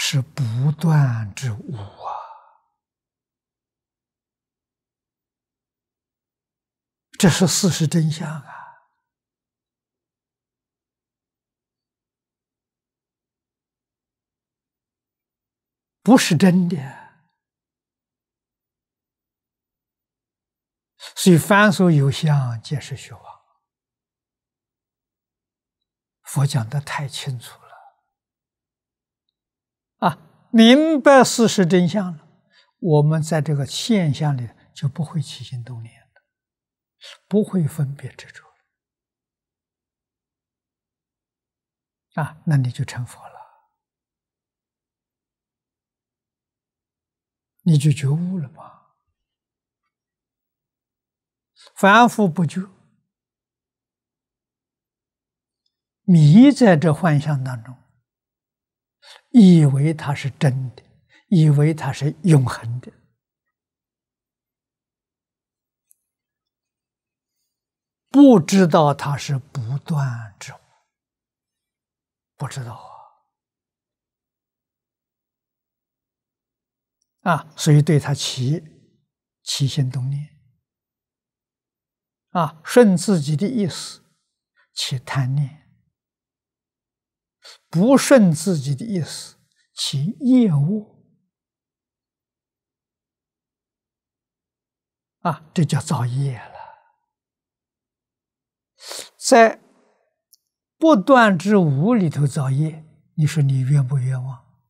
是不断之物啊，这是事实真相啊，不是真的。所以凡所有相，皆是虚妄。佛讲的太清楚了。明白事实真相了，我们在这个现象里就不会起心动念了，不会分别执着啊，那你就成佛了，你就觉悟了吧？凡夫不觉，迷在这幻象当中。以为它是真的，以为它是永恒的，不知道它是不断之物，不知道啊！啊，所以对他起起心动念，啊，顺自己的意思起贪念。不顺自己的意思，起业恶啊，这叫造业了。在不断之无里头造业，你说你冤不冤枉？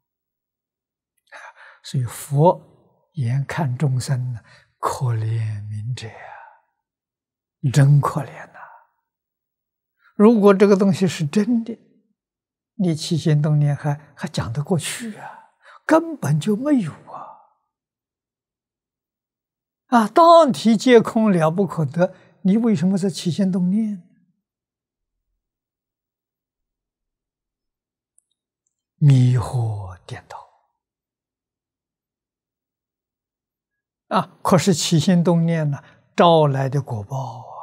所以佛眼看众生呢，可怜悯者啊，真可怜呐！如果这个东西是真的。你起心动念还还讲得过去啊？根本就没有啊！啊，当体皆空了不可得，你为什么是起心动念？迷惑颠倒啊！可是起心动念呢，招来的果报啊！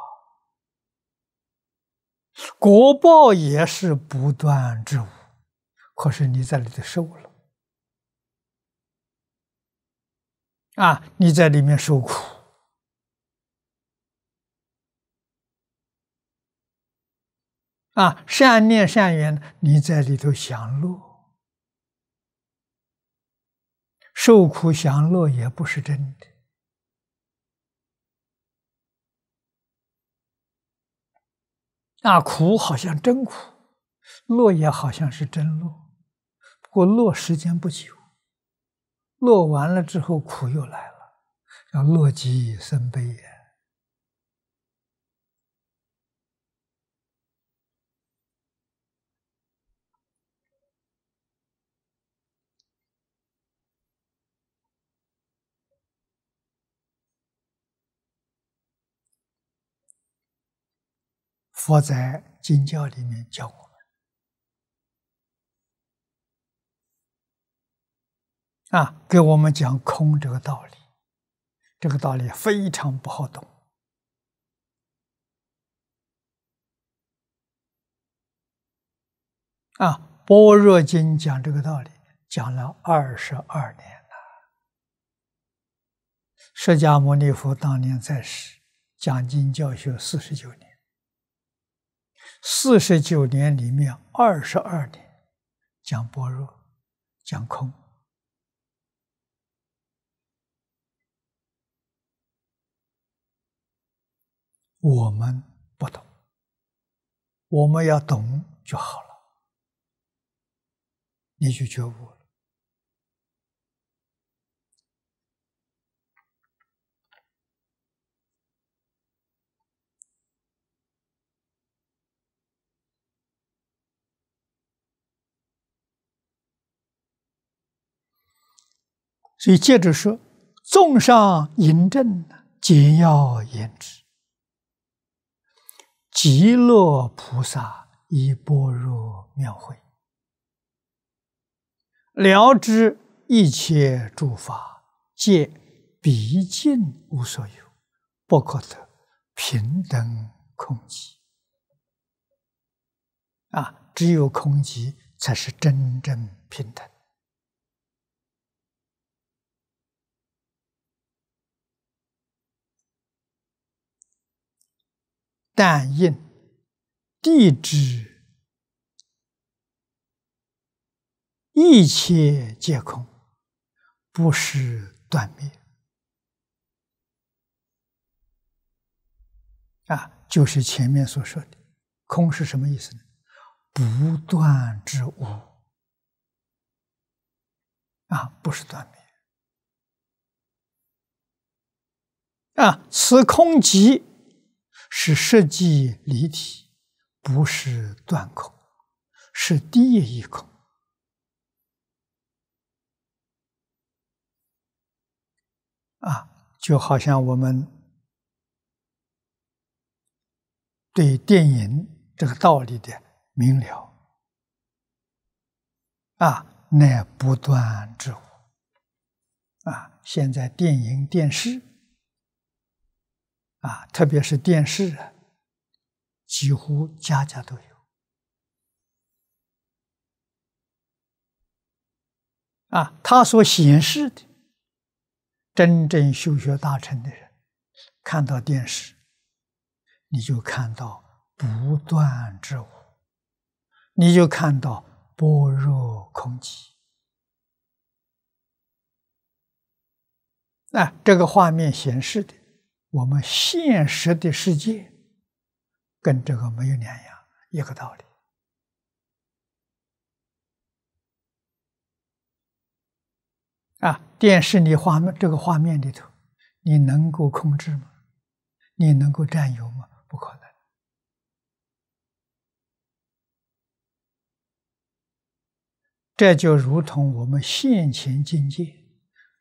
果报也是不断之物，可是你在里头受了，啊，你在里面受苦，啊，善念善缘，你在里头享乐，受苦享乐也不是真的。那苦好像真苦，乐也好像是真乐，不过乐时间不久，乐完了之后苦又来了，叫乐极生悲也。佛在经教里面教我们啊，给我们讲空这个道理，这个道理非常不好懂啊。般若经讲这个道理，讲了二十二年了。释迦牟尼佛当年在世讲经教学四十九年。四十九年里面，二十二年讲般若，讲空。我们不懂，我们要懂就好了，你就觉悟。了。所以接着说，纵上淫正，皆要言之。极乐菩萨以般若妙慧，了知一切诸法皆毕竟无所有，不可得，平等空寂。啊，只有空寂，才是真正平等。但应地知一切皆空，不是断灭啊！就是前面所说的“空”是什么意思呢？不断之物。啊，不是断灭啊！此空即。是设计离体，不是断口，是第一口。啊，就好像我们对电影这个道理的明了，啊，乃不断之物。啊，现在电影电视。啊，特别是电视啊，几乎家家都有。啊，他所显示的真正修学大成的人，看到电视，你就看到不断之无，你就看到般若空寂。啊，这个画面显示的。我们现实的世界跟这个没有两样，一个道理。啊，电视里画面这个画面里头，你能够控制吗？你能够占有吗？不可能。这就如同我们现前境界，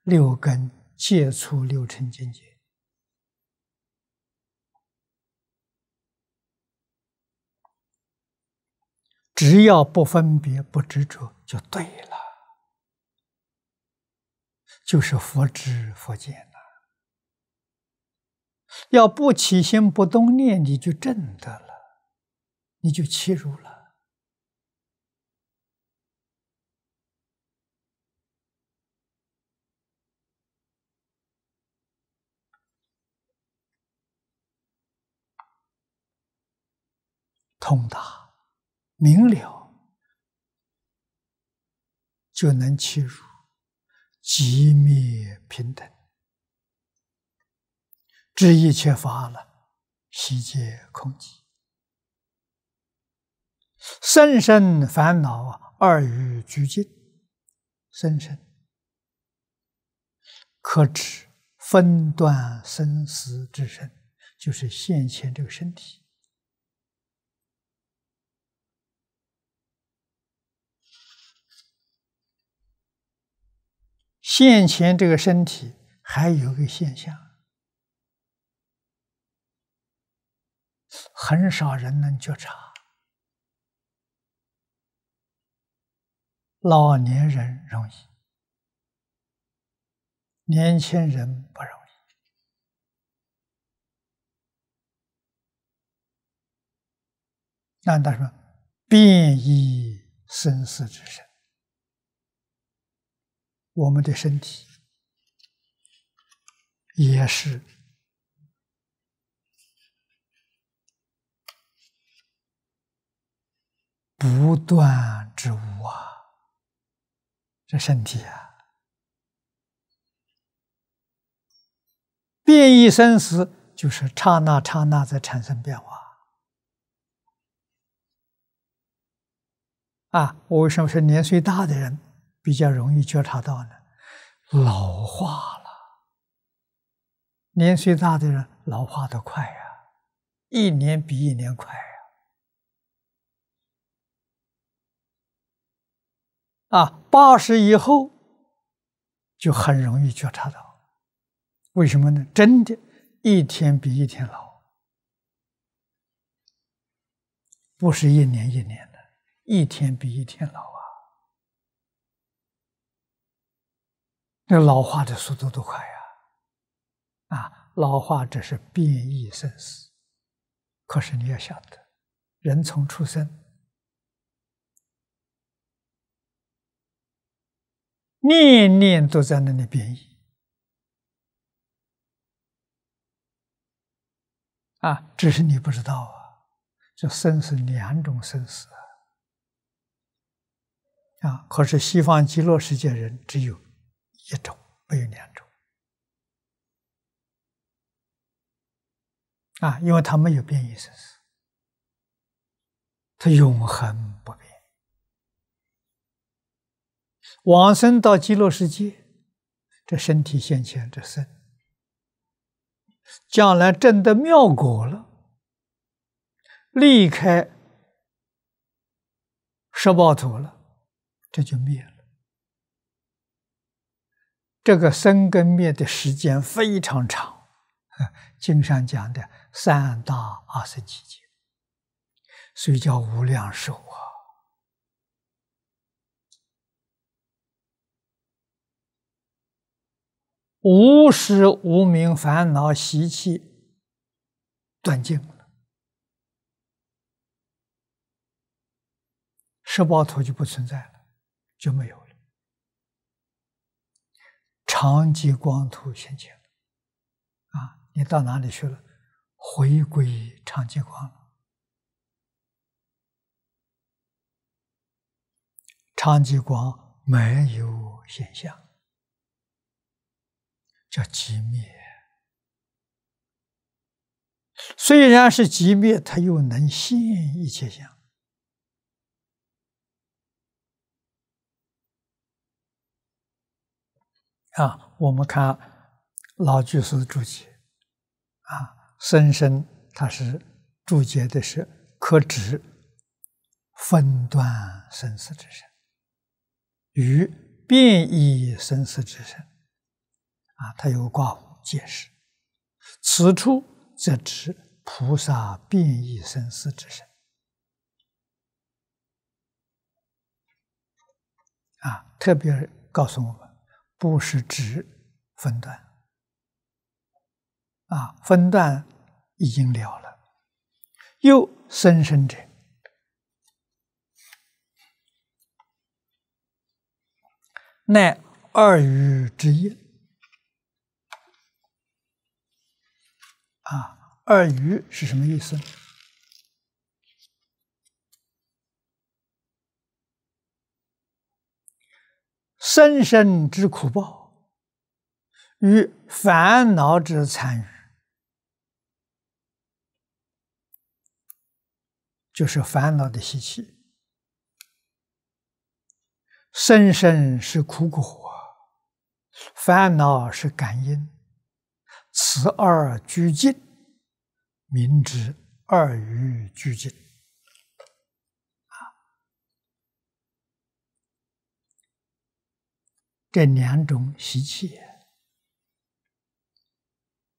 六根接触六尘境界。只要不分别、不执着，就对了，就是佛知佛见了。要不起心、不动念，你就正得了，你就切入了，通达。明了，就能切入极灭平等。知一缺乏了，悉皆空寂。生生烦恼，二语俱尽。生生可止，分断生死之身，就是现前这个身体。现前这个身体还有个现象，很少人能觉察，老年人容易，年轻人不容易。那他说：“便衣生死之身。”我们的身体也是不断之物啊！这身体啊，变异生死就是刹那刹那在产生变化啊！我为什么是年岁大的人？比较容易觉察到呢，老化了。年岁大的人老化的快呀，一年比一年快呀。啊，八十以后就很容易觉察到，为什么呢？真的，一天比一天老，不是一年一年的，一天比一天老。那老化的速度多快呀！啊，老化这是变异生死，可是你要晓得，人从出生，年年都在那里变异，啊，只是你不知道啊，这生死两种生死啊，啊，可是西方极乐世界人只有。一种，没有两种。啊，因为它没有变异事实，它永恒不变。往生到极乐世界，这身体现前这身，将来证得妙果了，离开十八土了，这就灭了。这个生根灭的时间非常长，经上讲的三到二十几劫，以叫无量寿啊？无时无名烦恼习气断尽了，十八图就不存在了，就没有。长极光图现前。啊！你到哪里去了？回归长极光了。长极光没有现象，叫寂灭。虽然是寂灭，它又能现一切相。啊，我们看老居士注解，啊，生生他是注解的是可指分段生死之身与变异生死之身，啊，他有挂图解释。此处则指菩萨变异生死之身，啊，特别告诉我们。不是直分段啊，分段已经了了，又生生者，乃二余之一啊。二余是什么意思？生生之苦报，与烦恼之参与，就是烦恼的习气。生生是苦果，烦恼是感应，此二俱尽，明之二欲俱尽。这两种习气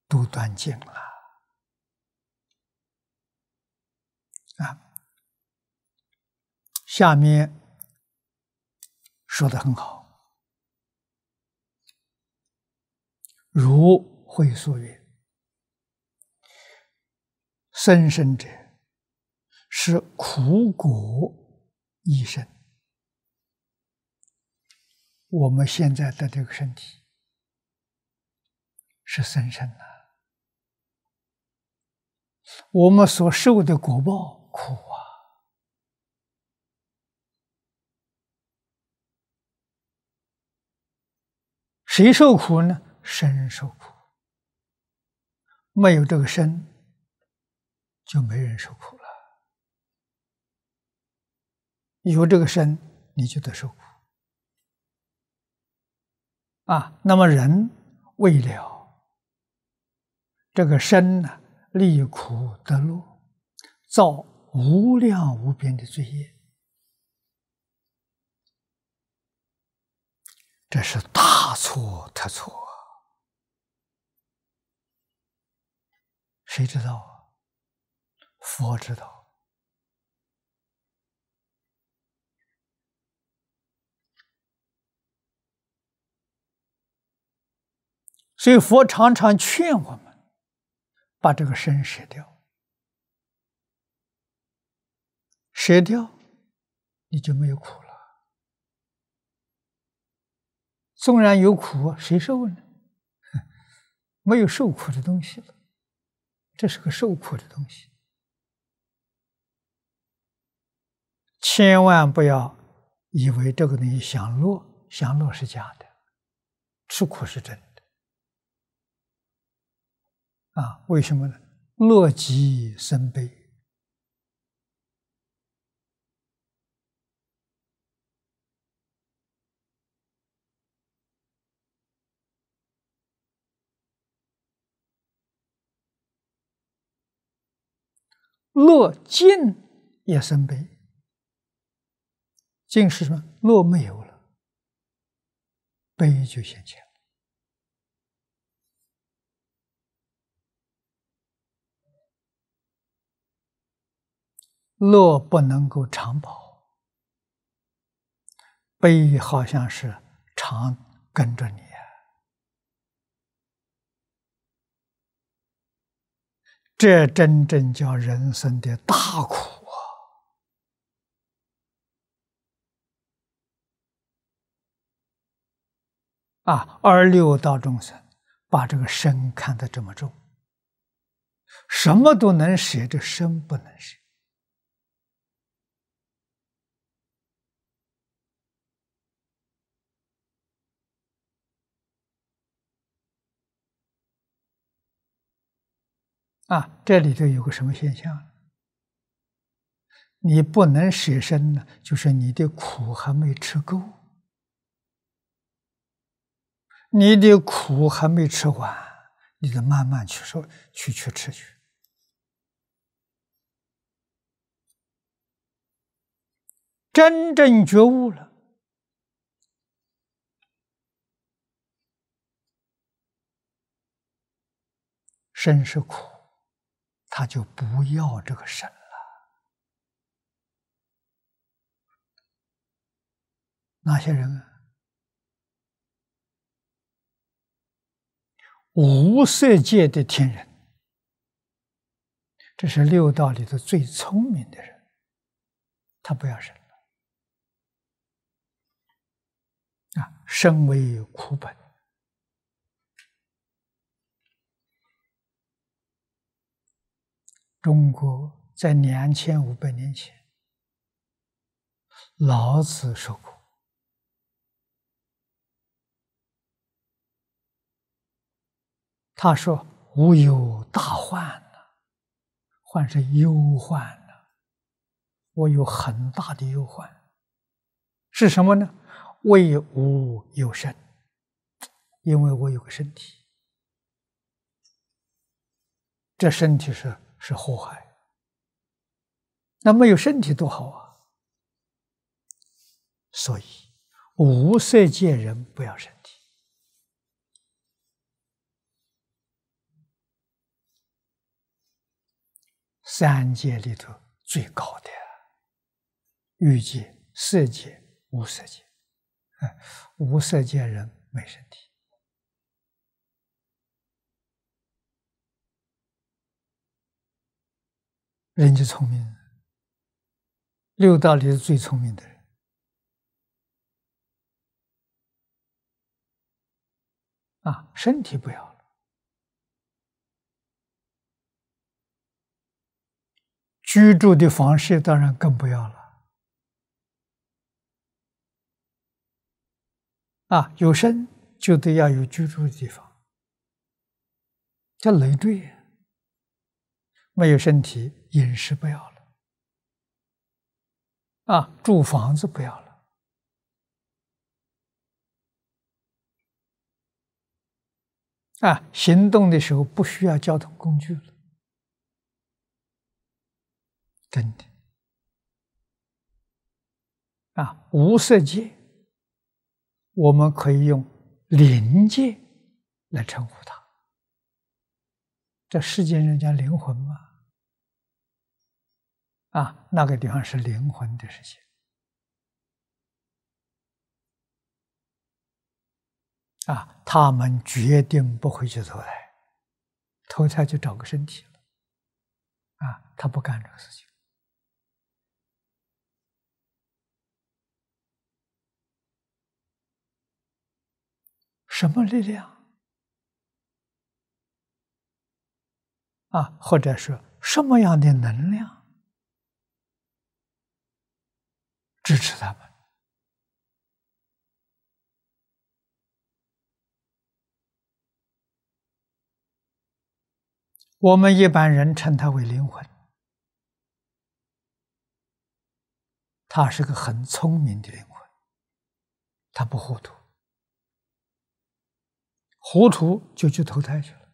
都断尽了啊！下面说的很好，如会所曰：“生生者，是苦果一生。”我们现在的这个身体是身身呐，我们所受的果报苦啊，谁受苦呢？身受苦，没有这个身，就没人受苦了。有这个身，你就得受苦。啊，那么人为了这个身呢，历苦得乐，造无量无边的罪业，这是大错特错啊！谁知道啊？佛知道。所以佛常常劝我们，把这个身舍掉，舍掉，你就没有苦了。纵然有苦，谁受呢？没有受苦的东西了，这是个受苦的东西。千万不要以为这个东西享乐，享乐是假的，吃苦是真。的。啊，为什么呢？乐极生悲，乐尽也生悲。尽是什么？乐没有了，悲就现前。乐不能够长保，悲好像是常跟着你，这真正叫人生的大苦啊！啊，二六道众生把这个身看得这么重，什么都能舍，这身不能舍。啊，这里头有个什么现象？你不能舍身呢，就是你的苦还没吃够，你的苦还没吃完，你得慢慢去受，去去吃去。真正觉悟了，身是苦。他就不要这个神了。那些人无色界的天人，这是六道里头最聪明的人，他不要神了啊，身为苦本。中国在两千五百年前，老子说过：“他说，吾有大患了，患是忧患了。我有很大的忧患，是什么呢？为吾有身，因为我有个身体，这身体是。”是祸害，那没有身体多好啊！所以，无色界人不要身体。三界里头最高的，欲界、色界、无色界，无色界人没身体。人就聪明，六道里是最聪明的人。啊，身体不要了，居住的方式当然更不要了。啊，有身就得要有居住的地方，叫累赘呀。没有身体，饮食不要了，啊，住房子不要了，啊，行动的时候不需要交通工具了，真的，啊，无色界，我们可以用灵界来称呼它，这世间人家灵魂嘛。啊，那个地方是灵魂的事情。啊，他们决定不回去投胎，投胎就找个身体了。啊，他不干这个事情。什么力量？啊，或者是什么样的能量？支持他们。我们一般人称它为灵魂，它是个很聪明的灵魂，它不糊涂，糊涂就去投胎去了，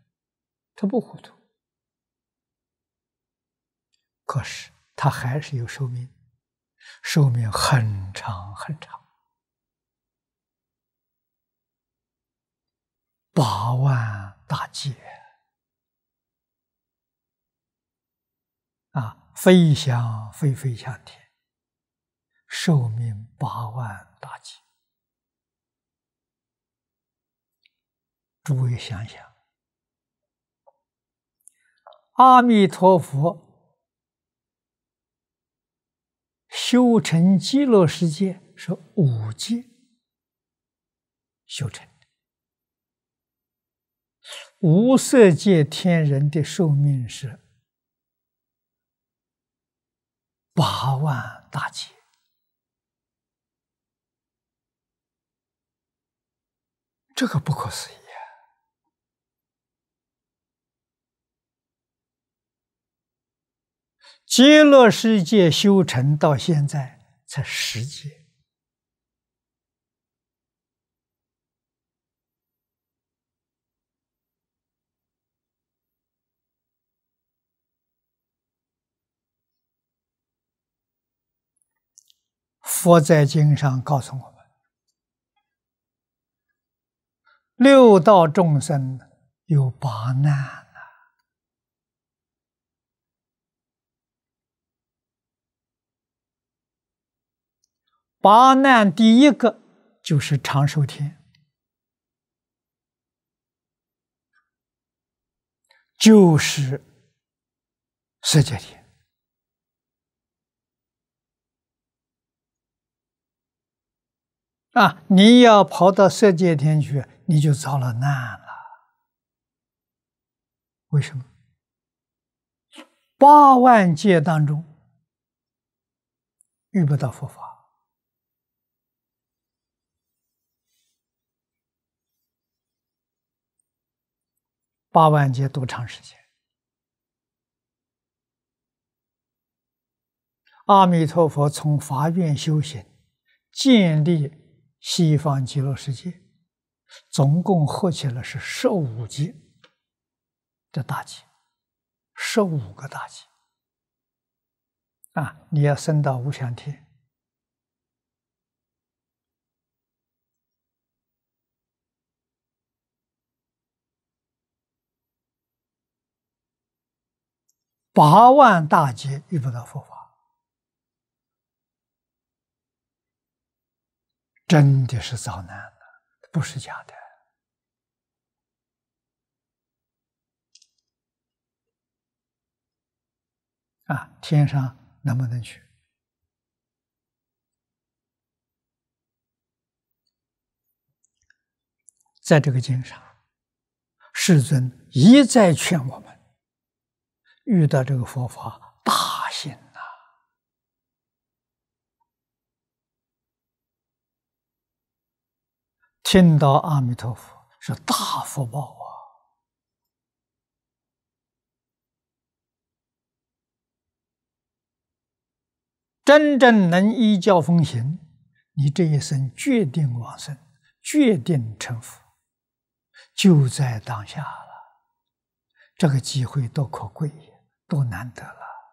它不糊涂，可是它还是有寿命。寿命很长很长，八万大劫啊，飞翔飞飞向天，寿命八万大劫。诸位想想，阿弥陀佛。修成极乐世界是五界修成的，无色界天人的寿命是八万大劫，这个不可思议。极乐世界修成到现在才十劫。佛在经上告诉我们，六道众生有八难。八难第一个就是长寿天，就是世界天。啊，你要跑到色界天去，你就遭了难了。为什么？八万界当中遇不到佛法。八万劫多长时间？阿弥陀佛从法愿修行，建立西方极乐世界，总共合起来是十五劫的大劫，十五个大劫。啊，你要升到无相天。八万大劫遇不到佛法，真的是遭难了，不是假的啊！天上能不能去？在这个经上，世尊一再劝我们。遇到这个佛法大幸呐！听到阿弥陀佛是大福报啊！真正能依教奉行，你这一生决定往生，决定成佛，就在当下了。这个机会多可贵！多难得了！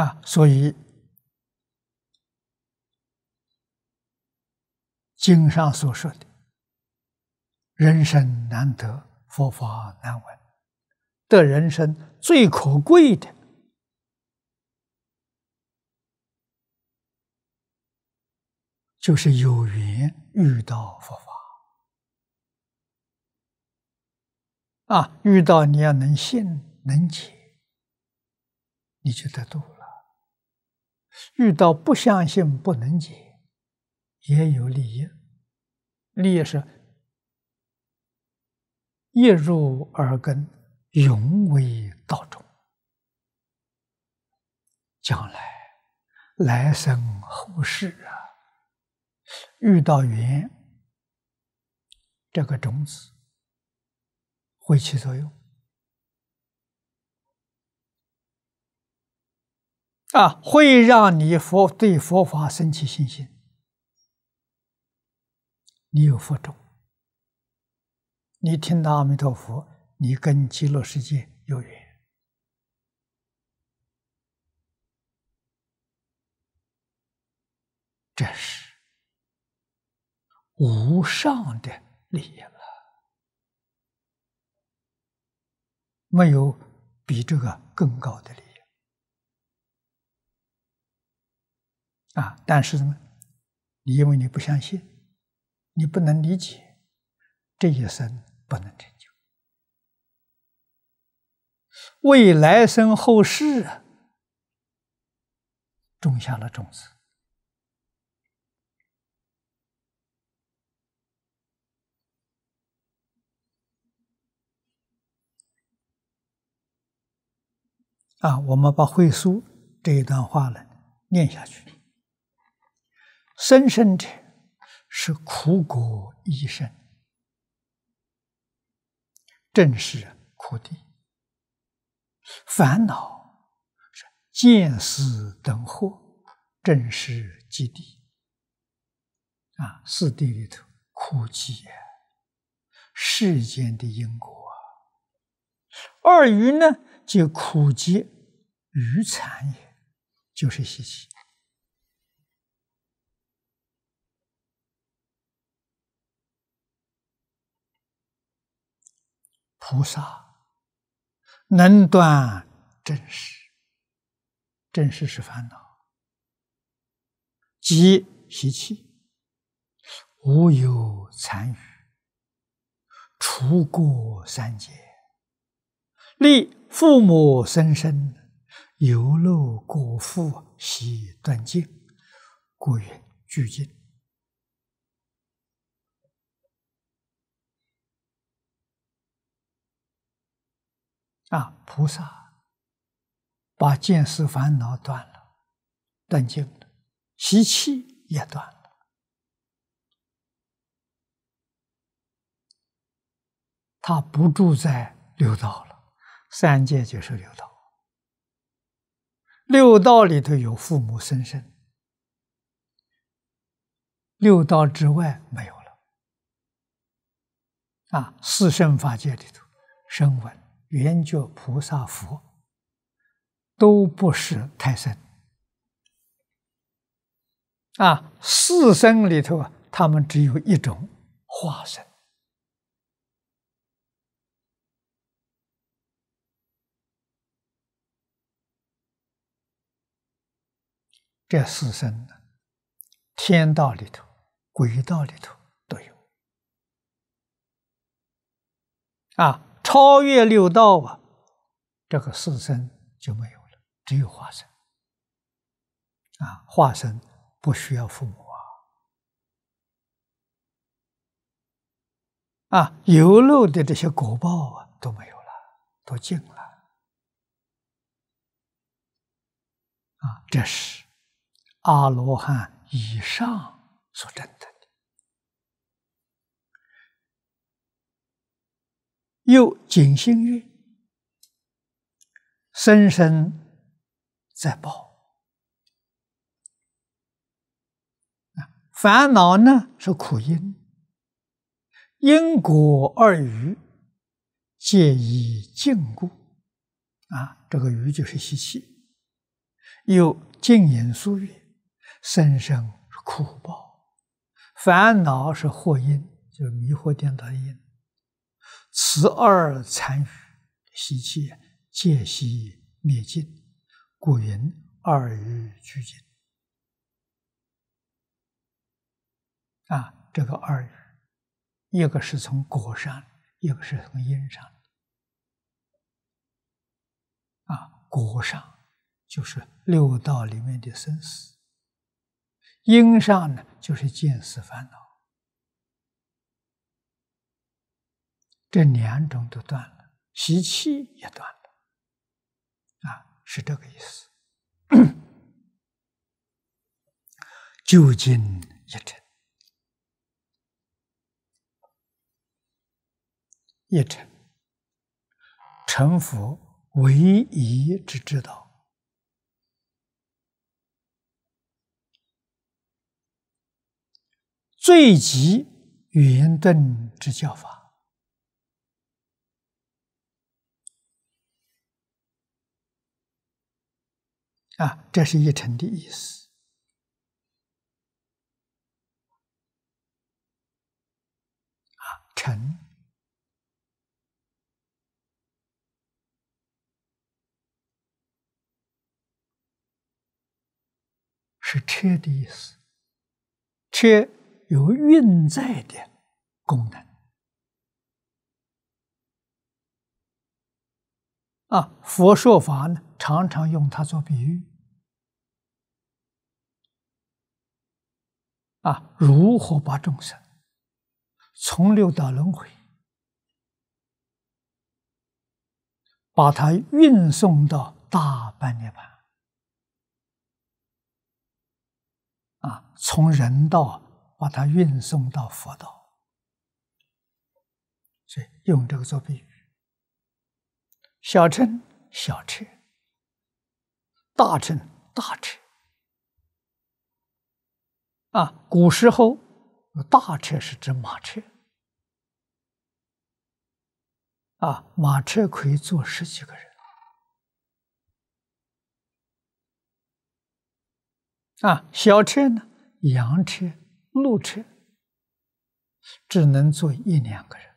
啊，所以经上所说的“人生难得，佛法难闻”。的人生最可贵的，就是有缘遇到佛法，啊，遇到你要能信能解，你就得度了；遇到不相信不能解，也有利益，利益是一入耳根。永为道种，将来来生后世啊，遇到缘，这个种子会起作用啊，会让你佛对佛法升起信心。你有佛种，你听到阿弥陀佛。你跟极乐世界有缘，这是无上的益了，没有比这个更高的理了。啊，但是呢，你因为你不相信，你不能理解，这一生不能成。为来生后世啊，种下了种子。啊，我们把慧书这一段话呢念下去，生生的是苦果一生，正是苦地。烦恼是见思等惑，正是极地啊，四地里头苦集也，世间的因果；二余呢，就苦集余残也，就是习气，菩萨。能断真实，真实是烦恼；即习气，无有残余，除过三界，立父母生生，由漏果腹，悉断尽，故曰俱尽。啊，菩萨把见思烦恼断了，断尽了，习气也断了，他不住在六道了。三界就是六道，六道里头有父母身身，六道之外没有了。啊，四圣法界里头，声闻。圆觉菩萨佛，都不是太生啊！四生里头，啊，他们只有一种化身。这四生呢，天道里头、鬼道里头都有啊。超越六道啊，这个四身就没有了，只有化身啊，化身不需要父母啊，啊，有漏的这些果报啊都没有了，都尽了啊，这是阿罗汉以上所证的。又景心月，生生在报啊！烦恼呢是苦因，因果二语皆以禁锢啊！这个“语”就是习气，又静言术语，生生苦报。烦恼是祸因，就是迷惑颠倒因。十二残语，习气、戒息灭尽，故云“二日俱尽”。啊，这个二一个是从果上，一个是从因上。啊，果上就是六道里面的生死；因上呢，就是见死烦恼。这两种都断了，习气也断了，啊，是这个意思。究竟一尘，一尘，成佛唯一之之道，最极圆顿之教法。啊，这是一乘的意思。啊，乘是车的意思，车有运载的功能。啊，佛说法呢。常常用它做比喻，啊，如何把众生从六道轮回，把它运送到大般涅槃？啊，从人道把它运送到佛道，所以用这个做比喻，小乘小车。大车，大车，啊，古时候大车是指马车，啊，马车可以坐十几个人，啊，小车呢，羊车、鹿车，只能坐一两个人。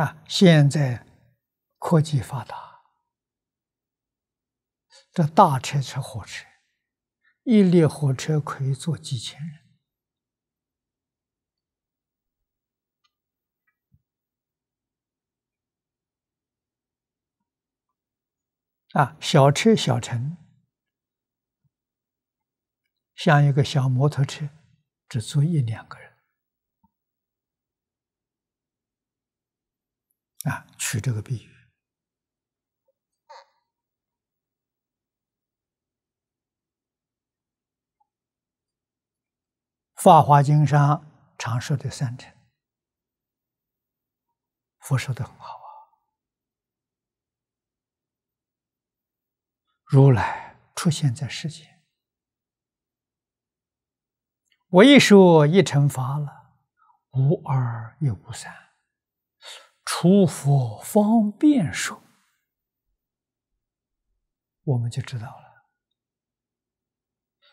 啊，现在科技发达，这大车、车火车，一列火车可以坐几千人。啊，小车、小城，像一个小摩托车，只坐一两个人。啊，取这个比喻，《法华经》上常说的三乘，佛说的很好啊。如来出现在世间，我一说一乘法了，无二又无三。出佛方便说，我们就知道了。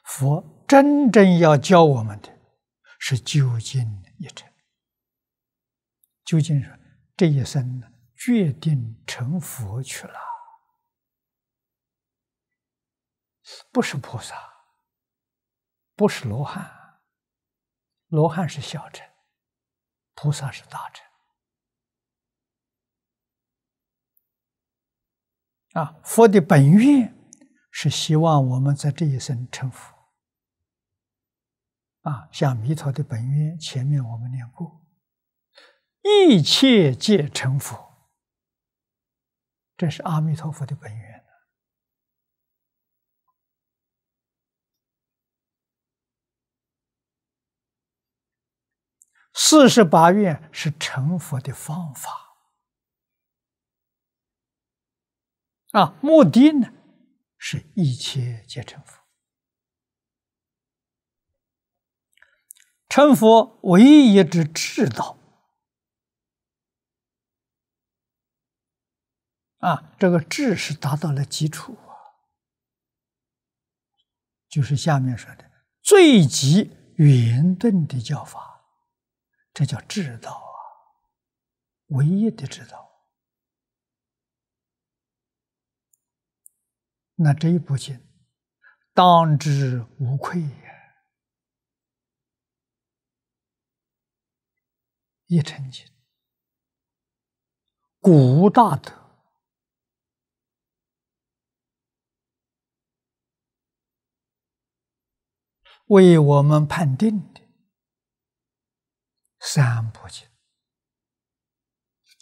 佛真正要教我们的，是究竟一乘。究竟这一生决定成佛去了，不是菩萨，不是罗汉，罗汉是小乘，菩萨是大乘。啊，佛的本愿是希望我们在这一生成佛。啊，像弥陀的本愿，前面我们念过，一切皆成佛，这是阿弥陀佛的本愿。四十八愿是成佛的方法。啊，目的呢是一切皆成佛，成佛唯一之智道啊，这个智是达到了基础啊，就是下面说的最极圆顿的教法，这叫智道啊，唯一的智道。那这一部经当之无愧呀，一成经，古大德为我们判定的三部经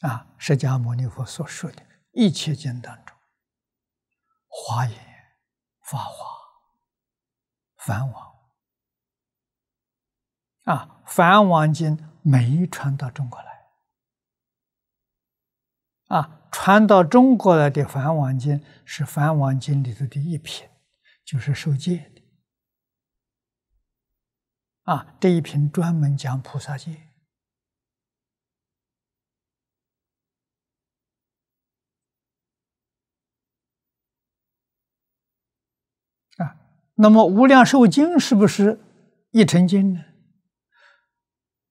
啊，释迦牟尼佛所说的一切经当中。华严、法华、梵王啊，《梵王经》没传到中国来。啊，传到中国来的《梵王经》是《梵王经》里头的一篇，就是受戒的。啊，这一篇专门讲菩萨戒。那么无量寿经是不是一成经呢？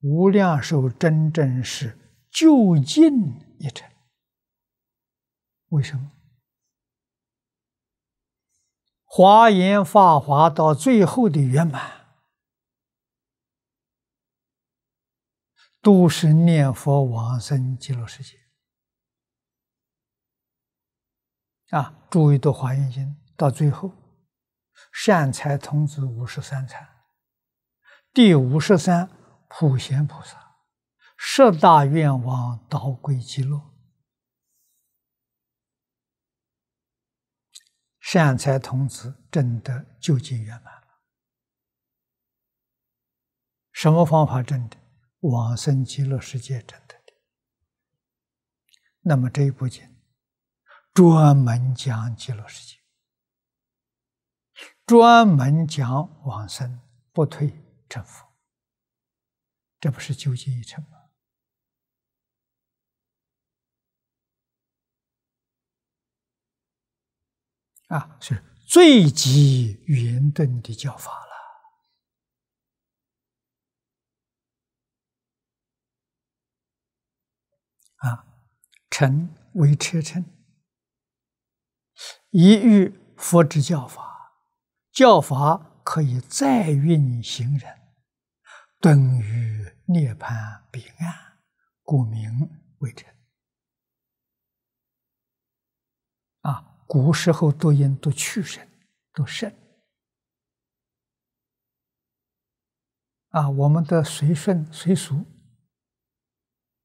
无量寿真正是就近一成，为什么？华严法华到最后的圆满，都是念佛往生极乐世界。啊，诸位都华严经到最后。善财童子五十三参，第五十三普贤菩萨，十大愿望导归极乐。善财童子真的究竟圆满了。什么方法真的？往生极乐世界真的。那么这一部经专门讲极乐世界。专门讲往生不退成佛，这不是纠结一成吗？啊，是最极圆顿的教法了。啊，臣为车臣，一遇佛之教法。教法可以再运行人，等于涅槃彼岸，故名为圣。啊，古时候读音读去声，读圣。啊，我们的随顺随俗，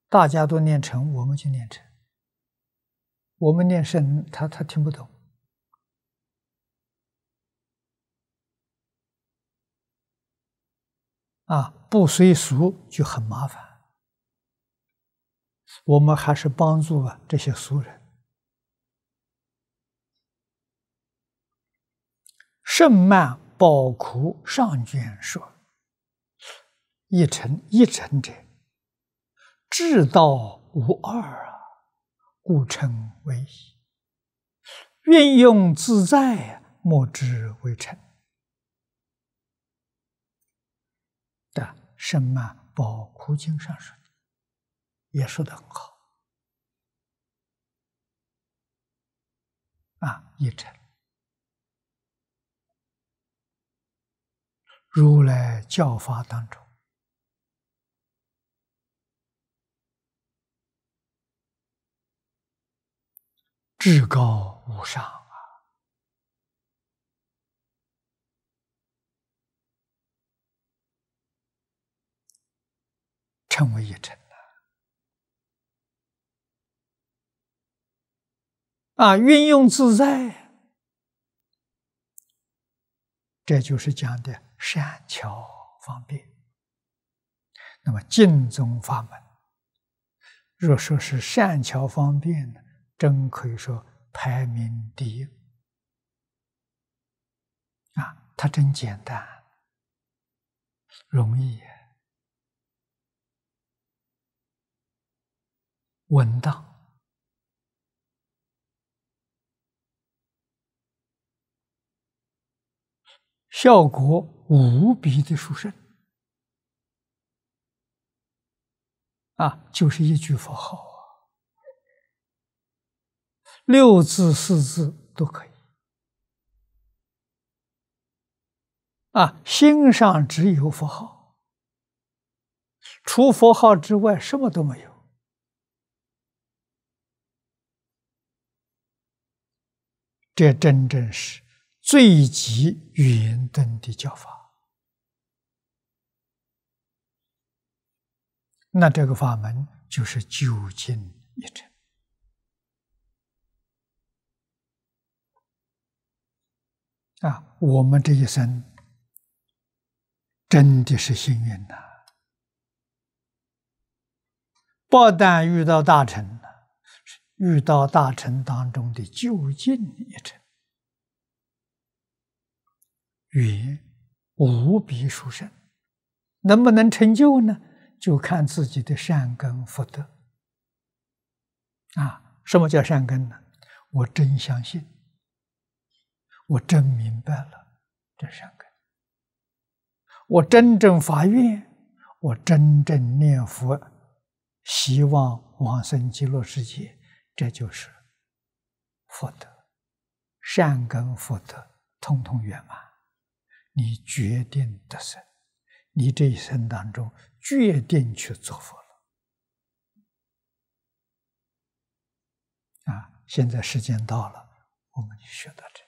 大家都念成，我们就念成。我们念圣，他他听不懂。啊，不随俗就很麻烦。我们还是帮助啊这些俗人。胜曼宝库上卷说：“一尘一尘者，至道无二啊，故称为一。运用自在，莫之为尘。”的《深曼宝库经》上说的，也说的很好啊！一尘，如来教法当中，至高无上。成为一成了啊！运用自在，这就是讲的善巧方便。那么净宗法门，若说是善巧方便呢，真可以说排名第一啊！它真简单，容易。稳当，效果无比的殊胜啊！就是一句佛号，六字四字都可以啊。心上只有佛号，除佛号之外，什么都没有。这真正是最极圆顿的教法，那这个法门就是九进一成啊！我们这一生真的是幸运呐，不但遇到大成。遇到大成当中的就近一成，云无比殊胜。能不能成就呢？就看自己的善根福德。啊，什么叫善根呢？我真相信，我真明白了，这善根。我真正发愿，我真正念佛，希望往生极乐世界。这就是福德，善根福德通通圆满，你决定得生，你这一生当中决定去做佛了。啊，现在时间到了，我们就学到这。